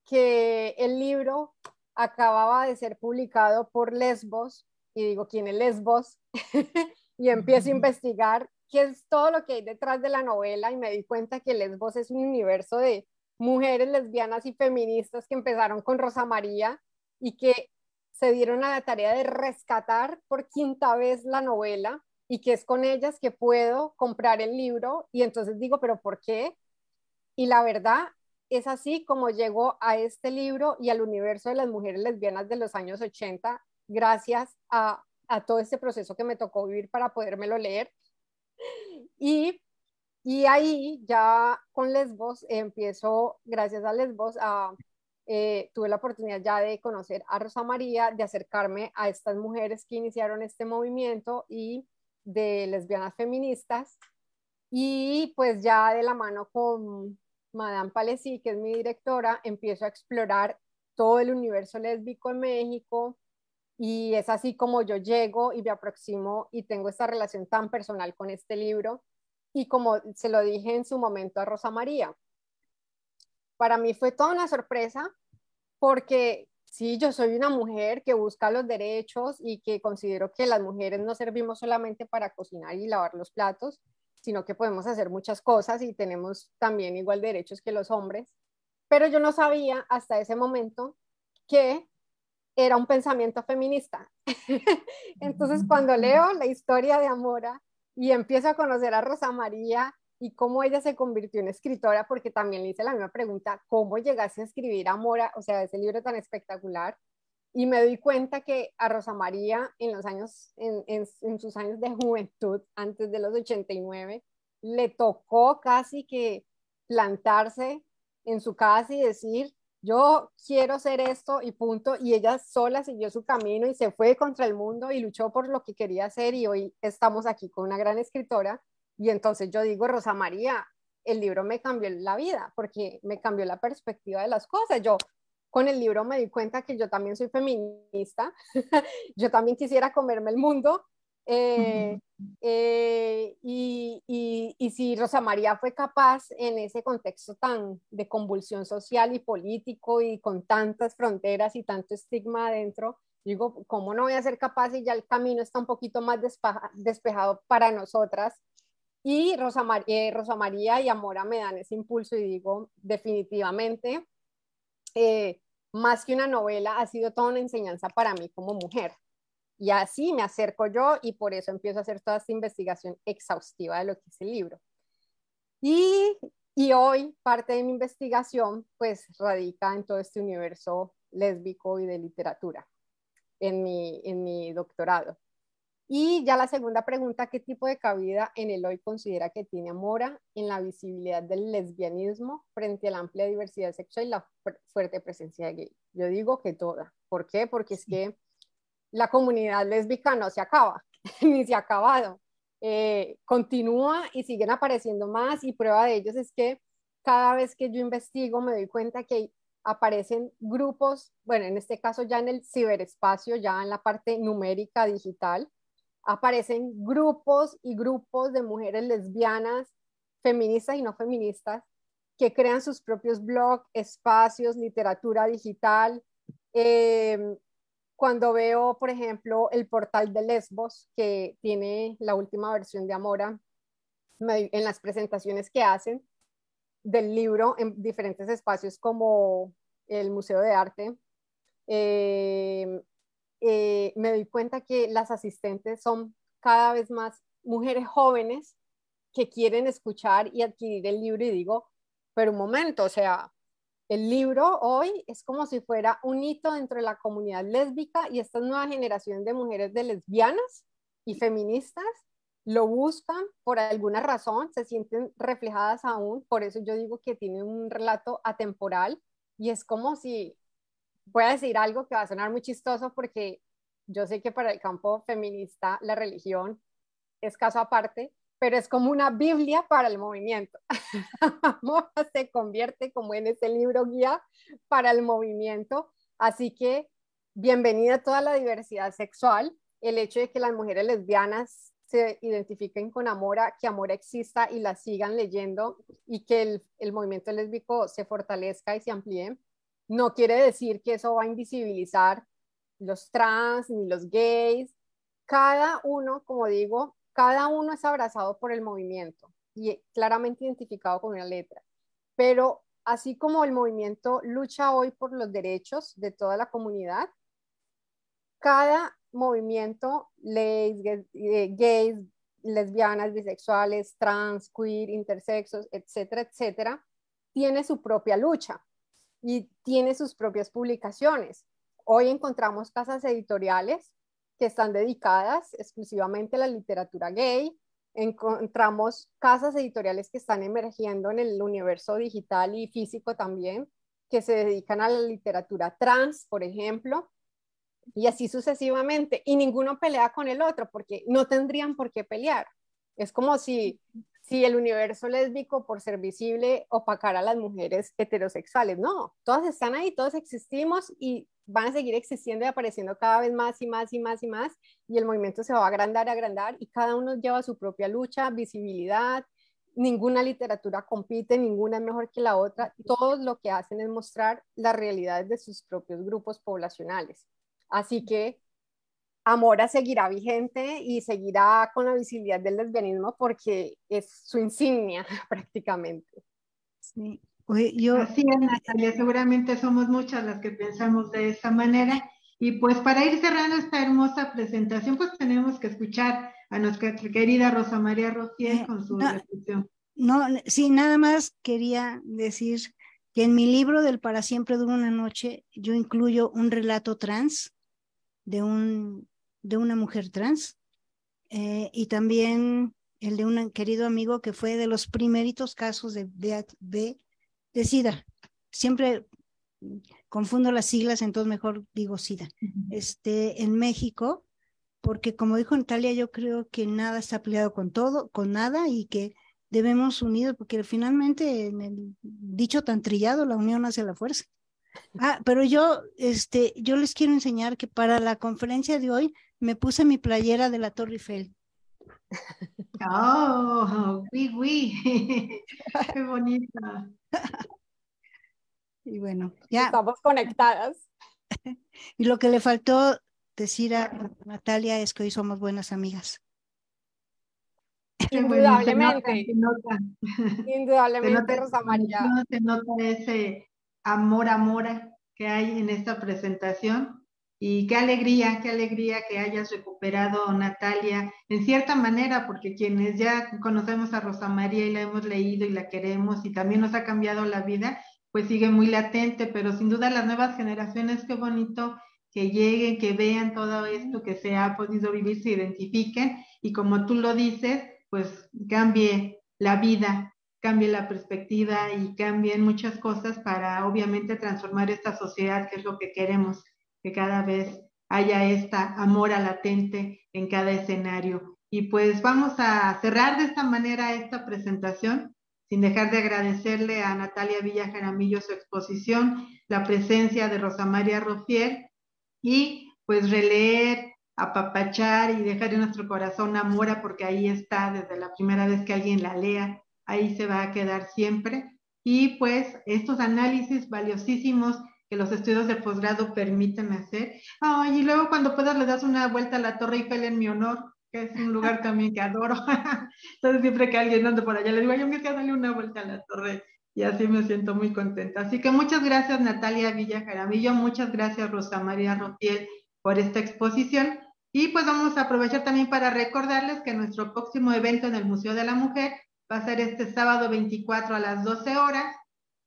que el libro acababa de ser publicado por Lesbos y digo, ¿quién es Lesbos? y empiezo a investigar qué es todo lo que hay detrás de la novela y me di cuenta que Lesbos es un universo de mujeres lesbianas y feministas que empezaron con Rosa María y que se dieron a la tarea de rescatar por quinta vez la novela y que es con ellas que puedo comprar el libro y entonces digo, pero ¿por qué? Y la verdad es así como llegó a este libro y al universo de las mujeres lesbianas de los años 80 gracias a, a todo este proceso que me tocó vivir para podérmelo leer y, y ahí ya con Lesbos empiezo, gracias a Lesbos, eh, tuve la oportunidad ya de conocer a Rosa María, de acercarme a estas mujeres que iniciaron este movimiento y de lesbianas feministas. Y pues ya de la mano con Madame Palesí, que es mi directora, empiezo a explorar todo el universo lésbico en México, y es así como yo llego y me aproximo y tengo esta relación tan personal con este libro. Y como se lo dije en su momento a Rosa María, para mí fue toda una sorpresa porque sí, yo soy una mujer que busca los derechos y que considero que las mujeres no servimos solamente para cocinar y lavar los platos, sino que podemos hacer muchas cosas y tenemos también igual derechos que los hombres. Pero yo no sabía hasta ese momento que era un pensamiento feminista. Entonces, mm. cuando leo la historia de Amora y empiezo a conocer a Rosa María y cómo ella se convirtió en escritora, porque también le hice la misma pregunta, ¿cómo llegaste a escribir Amora? O sea, ese libro tan espectacular. Y me doy cuenta que a Rosa María en los años, en, en sus años de juventud, antes de los 89, le tocó casi que plantarse en su casa y decir, yo quiero ser esto y punto. Y ella sola siguió su camino y se fue contra el mundo y luchó por lo que quería hacer y hoy estamos aquí con una gran escritora. Y entonces yo digo, Rosa María, el libro me cambió la vida porque me cambió la perspectiva de las cosas. Yo con el libro me di cuenta que yo también soy feminista, yo también quisiera comerme el mundo eh, eh, y, si Rosa María fue capaz en ese contexto tan de convulsión social y político y con tantas fronteras y tanto estigma adentro, digo, ¿cómo no voy a ser capaz y ya el camino está un poquito más despejado para nosotras? Y Rosa, eh, Rosa, María y Amora me dan ese impulso y digo, definitivamente, más que una novela, ha sido toda una enseñanza para mí como mujer. Y así me acerco yo y por eso empiezo a hacer toda esta investigación exhaustiva de lo que es el libro. Y, hoy parte de mi investigación pues radica en todo este universo lésbico y de literatura en mi, en mi doctorado. Y ya la segunda pregunta, ¿qué tipo de cabida en el hoy considera que tiene Mora en la visibilidad del lesbianismo frente a la amplia diversidad sexual y la fuerte presencia de gay? Yo digo que toda. ¿Por qué? Porque es que la comunidad lésbica no se acaba, ni se ha acabado. Eh, continúa y siguen apareciendo más y prueba de ellos es que cada vez que yo investigo me doy cuenta que aparecen grupos, bueno, en este caso ya en el ciberespacio, ya en la parte numérica digital, aparecen grupos y grupos de mujeres lesbianas, feministas y no feministas, que crean sus propios blogs, espacios, literatura digital, eh, cuando veo, por ejemplo, el portal de Lesbos, que tiene la última versión de Amora, en las presentaciones que hacen del libro en diferentes espacios como el Museo de Arte, eh, eh, me doy cuenta que las asistentes son cada vez más mujeres jóvenes que quieren escuchar y adquirir el libro y digo, pero un momento, o sea, el libro hoy es como si fuera un hito dentro de la comunidad lésbica y esta nueva generación de mujeres de lesbianas y feministas lo buscan por alguna razón, se sienten reflejadas aún, por eso yo digo que tiene un relato atemporal y es como si, voy a decir algo que va a sonar muy chistoso porque yo sé que para el campo feminista la religión es caso aparte, pero es como una Biblia para el movimiento. Amora se convierte como en este libro guía para el movimiento. Así que bienvenida a toda la diversidad sexual. El hecho de que las mujeres lesbianas se identifiquen con Amora, que Amora exista y la sigan leyendo y que el, el movimiento lésbico se fortalezca y se amplíe, no quiere decir que eso va a invisibilizar los trans ni los gays. Cada uno, como digo, cada uno es abrazado por el movimiento y claramente identificado con una letra, pero así como el movimiento lucha hoy por los derechos de toda la comunidad, cada movimiento, gays, eh, gays, lesbianas, bisexuales, trans, queer, intersexos, etcétera, etcétera, tiene su propia lucha y tiene sus propias publicaciones. Hoy encontramos casas editoriales que están dedicadas exclusivamente a la literatura gay. Encontramos casas editoriales que están emergiendo en el universo digital y físico también, que se dedican a la literatura trans, por ejemplo, y así sucesivamente. Y ninguno pelea con el otro porque no tendrían por qué pelear. Es como si si el universo lésbico por ser visible opacara a las mujeres heterosexuales. No, todas están ahí, todas existimos y van a seguir existiendo y apareciendo cada vez más y más y más y más y el movimiento se va a agrandar, agrandar y cada uno lleva su propia lucha, visibilidad, ninguna literatura compite, ninguna es mejor que la otra, todos lo que hacen es mostrar las realidades de sus propios grupos poblacionales. Así que Amora seguirá vigente y seguirá con la visibilidad del lesbianismo porque es su insignia prácticamente. Sí, yo... Natalia, seguramente somos muchas las que pensamos de esa manera. Y pues para ir cerrando esta hermosa presentación, pues tenemos que escuchar a nuestra querida Rosa María Rocía eh, con su no, No, sí, nada más quería decir que en mi libro del Para siempre dura una noche, yo incluyo un relato trans de un de una mujer trans eh, y también el de un querido amigo que fue de los primeritos casos de, de, de, SIDA. Siempre confundo las siglas, entonces mejor digo SIDA. Este, en México, porque como dijo Natalia, yo creo que nada está peleado con todo, con nada y que debemos unir, porque finalmente en el dicho tan trillado, la unión hace la fuerza. Ah, pero yo, este, yo les quiero enseñar que para la conferencia de hoy me puse mi playera de la Torre Eiffel. Oh, oui, Qué bonita. Y bueno, ya. Estamos conectadas. Y lo que le faltó decir a Natalia es que hoy somos buenas amigas. Indudablemente. Indudablemente, Se nota ese amor, amor que hay en esta presentación y qué alegría, qué alegría que hayas recuperado, Natalia, en cierta manera, porque quienes ya conocemos a Rosa María y la hemos leído y la queremos y también nos ha cambiado la vida, pues sigue muy latente, pero sin duda las nuevas generaciones, qué bonito que lleguen, que vean todo esto que se ha podido vivir, se identifiquen y como tú lo dices, pues cambie la vida, cambie la perspectiva y cambien muchas cosas para obviamente transformar esta sociedad, que es lo que queremos que cada vez haya esta amor latente en cada escenario. Y pues vamos a cerrar de esta manera esta presentación, sin dejar de agradecerle a Natalia Villa Jaramillo su exposición, la presencia de Rosa María Rofiel y pues releer, apapachar y dejar en nuestro corazón amora porque ahí está desde la primera vez que alguien la lea, ahí se va a quedar siempre. Y pues estos análisis valiosísimos que los estudios de posgrado permiten hacer. Ay, y luego cuando puedas le das una vuelta a la Torre Eiffel en mi honor, que es un lugar también que adoro. Entonces siempre que alguien anda por allá, le digo, yo me quedo darle una vuelta a la torre y así me siento muy contenta. Así que muchas gracias Natalia Villa Jaramillo, muchas gracias Rosa María Rotiel por esta exposición. Y pues vamos a aprovechar también para recordarles que nuestro próximo evento en el Museo de la Mujer va a ser este sábado 24 a las 12 horas,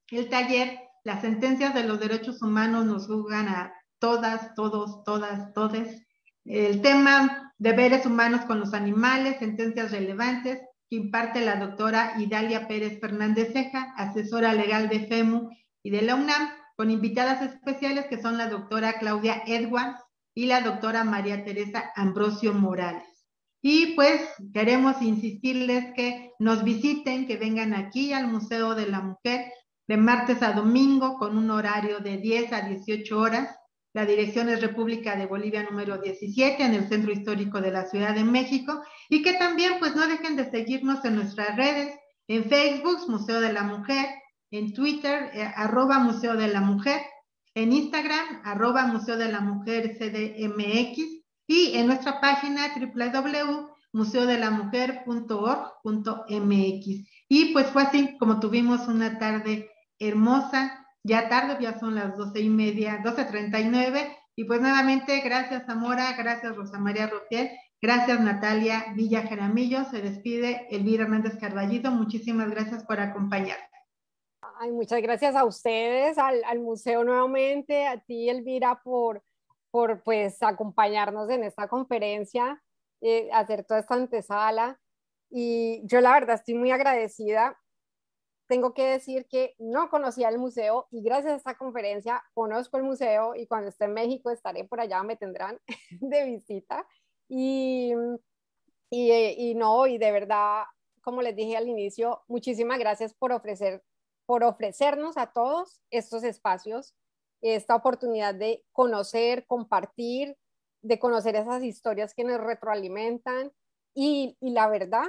el taller las sentencias de los derechos humanos nos juzgan a todas, todos, todas, todes. El tema deberes humanos con los animales, sentencias relevantes, que imparte la doctora Idalia Pérez Fernández Ceja, asesora legal de FEMU y de la UNAM, con invitadas especiales que son la doctora Claudia Edwards y la doctora María Teresa Ambrosio Morales. Y pues queremos insistirles que nos visiten, que vengan aquí al Museo de la Mujer de martes a domingo con un horario de 10 a 18 horas. La dirección es República de Bolivia número 17 en el Centro Histórico de la Ciudad de México y que también pues no dejen de seguirnos en nuestras redes, en Facebook, Museo de la Mujer, en Twitter, eh, arroba Museo de la Mujer, en Instagram, arroba Museo de la Mujer CDMX y en nuestra página www.museodelamujer.org.mx. Y pues fue así como tuvimos una tarde hermosa. Ya tarde, ya son las doce y media, 12.39. Y pues nuevamente, gracias Zamora, gracias Rosa María Rofiel, gracias Natalia Villa Jaramillo. Se despide Elvira Hernández Carballito. Muchísimas gracias por acompañarnos. muchas gracias a ustedes, al, museo nuevamente, a ti Elvira por, por pues, acompañarnos en esta conferencia, eh, hacer toda esta antesala. Y yo la verdad estoy muy agradecida tengo que decir que no conocía el museo y gracias a esta conferencia conozco el museo y cuando esté en México estaré por allá, me tendrán de visita. Y, eh, y, no, y de verdad, como les dije al inicio, muchísimas gracias por, ofrecer, por ofrecernos a todos estos espacios, esta oportunidad de conocer, compartir, de conocer esas historias que nos retroalimentan. Y, y la verdad,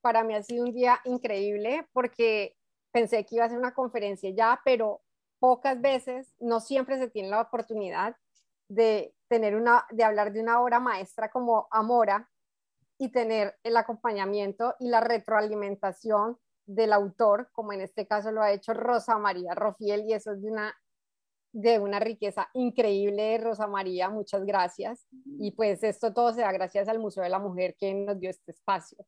para mí ha sido un día increíble porque pensé que iba a ser una conferencia ya, pero pocas veces, no siempre se tiene la oportunidad de tener una, de hablar de una obra maestra como Amora y tener el acompañamiento y la retroalimentación del autor, como en este caso lo ha hecho Rosa María Rofiel, y eso es de una, de una riqueza increíble, Rosa María, muchas gracias. Y pues esto todo se da gracias al Museo de la Mujer que nos dio este espacio.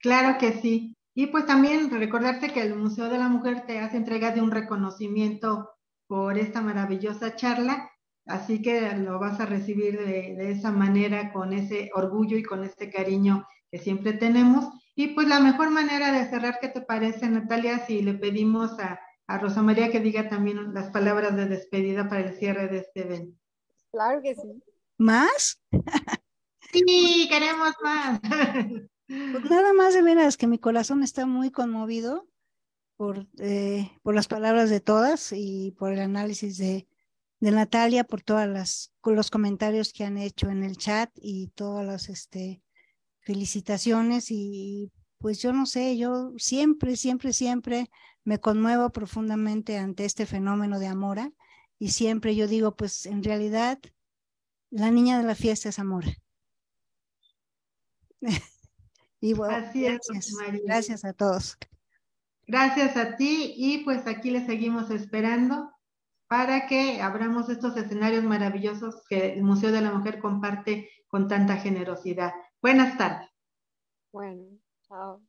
Claro que sí. Y pues también recordarte que el Museo de la Mujer te hace entrega de un reconocimiento por esta maravillosa charla, así que lo vas a recibir de, esa manera, con ese orgullo y con este cariño que siempre tenemos. Y pues la mejor manera de cerrar, ¿qué te parece, Natalia? Si le pedimos a, a Rosa María que diga también las palabras de despedida para el cierre de este evento. Claro que sí. ¿Más? sí, queremos más. Pues nada más de veras que mi corazón está muy conmovido por, eh, por las palabras de todas y por el análisis de, Natalia, por todos los comentarios que han hecho en el chat y todas las este, felicitaciones. Y pues yo no sé, yo siempre, siempre, siempre me conmuevo profundamente ante este fenómeno de Amora y siempre yo digo, pues en realidad la niña de la fiesta es Amora. Así es, gracias a todos. Gracias a ti y pues aquí le seguimos esperando para que abramos estos escenarios maravillosos que el Museo de la Mujer comparte con tanta generosidad. Buenas tardes. Bueno, chao.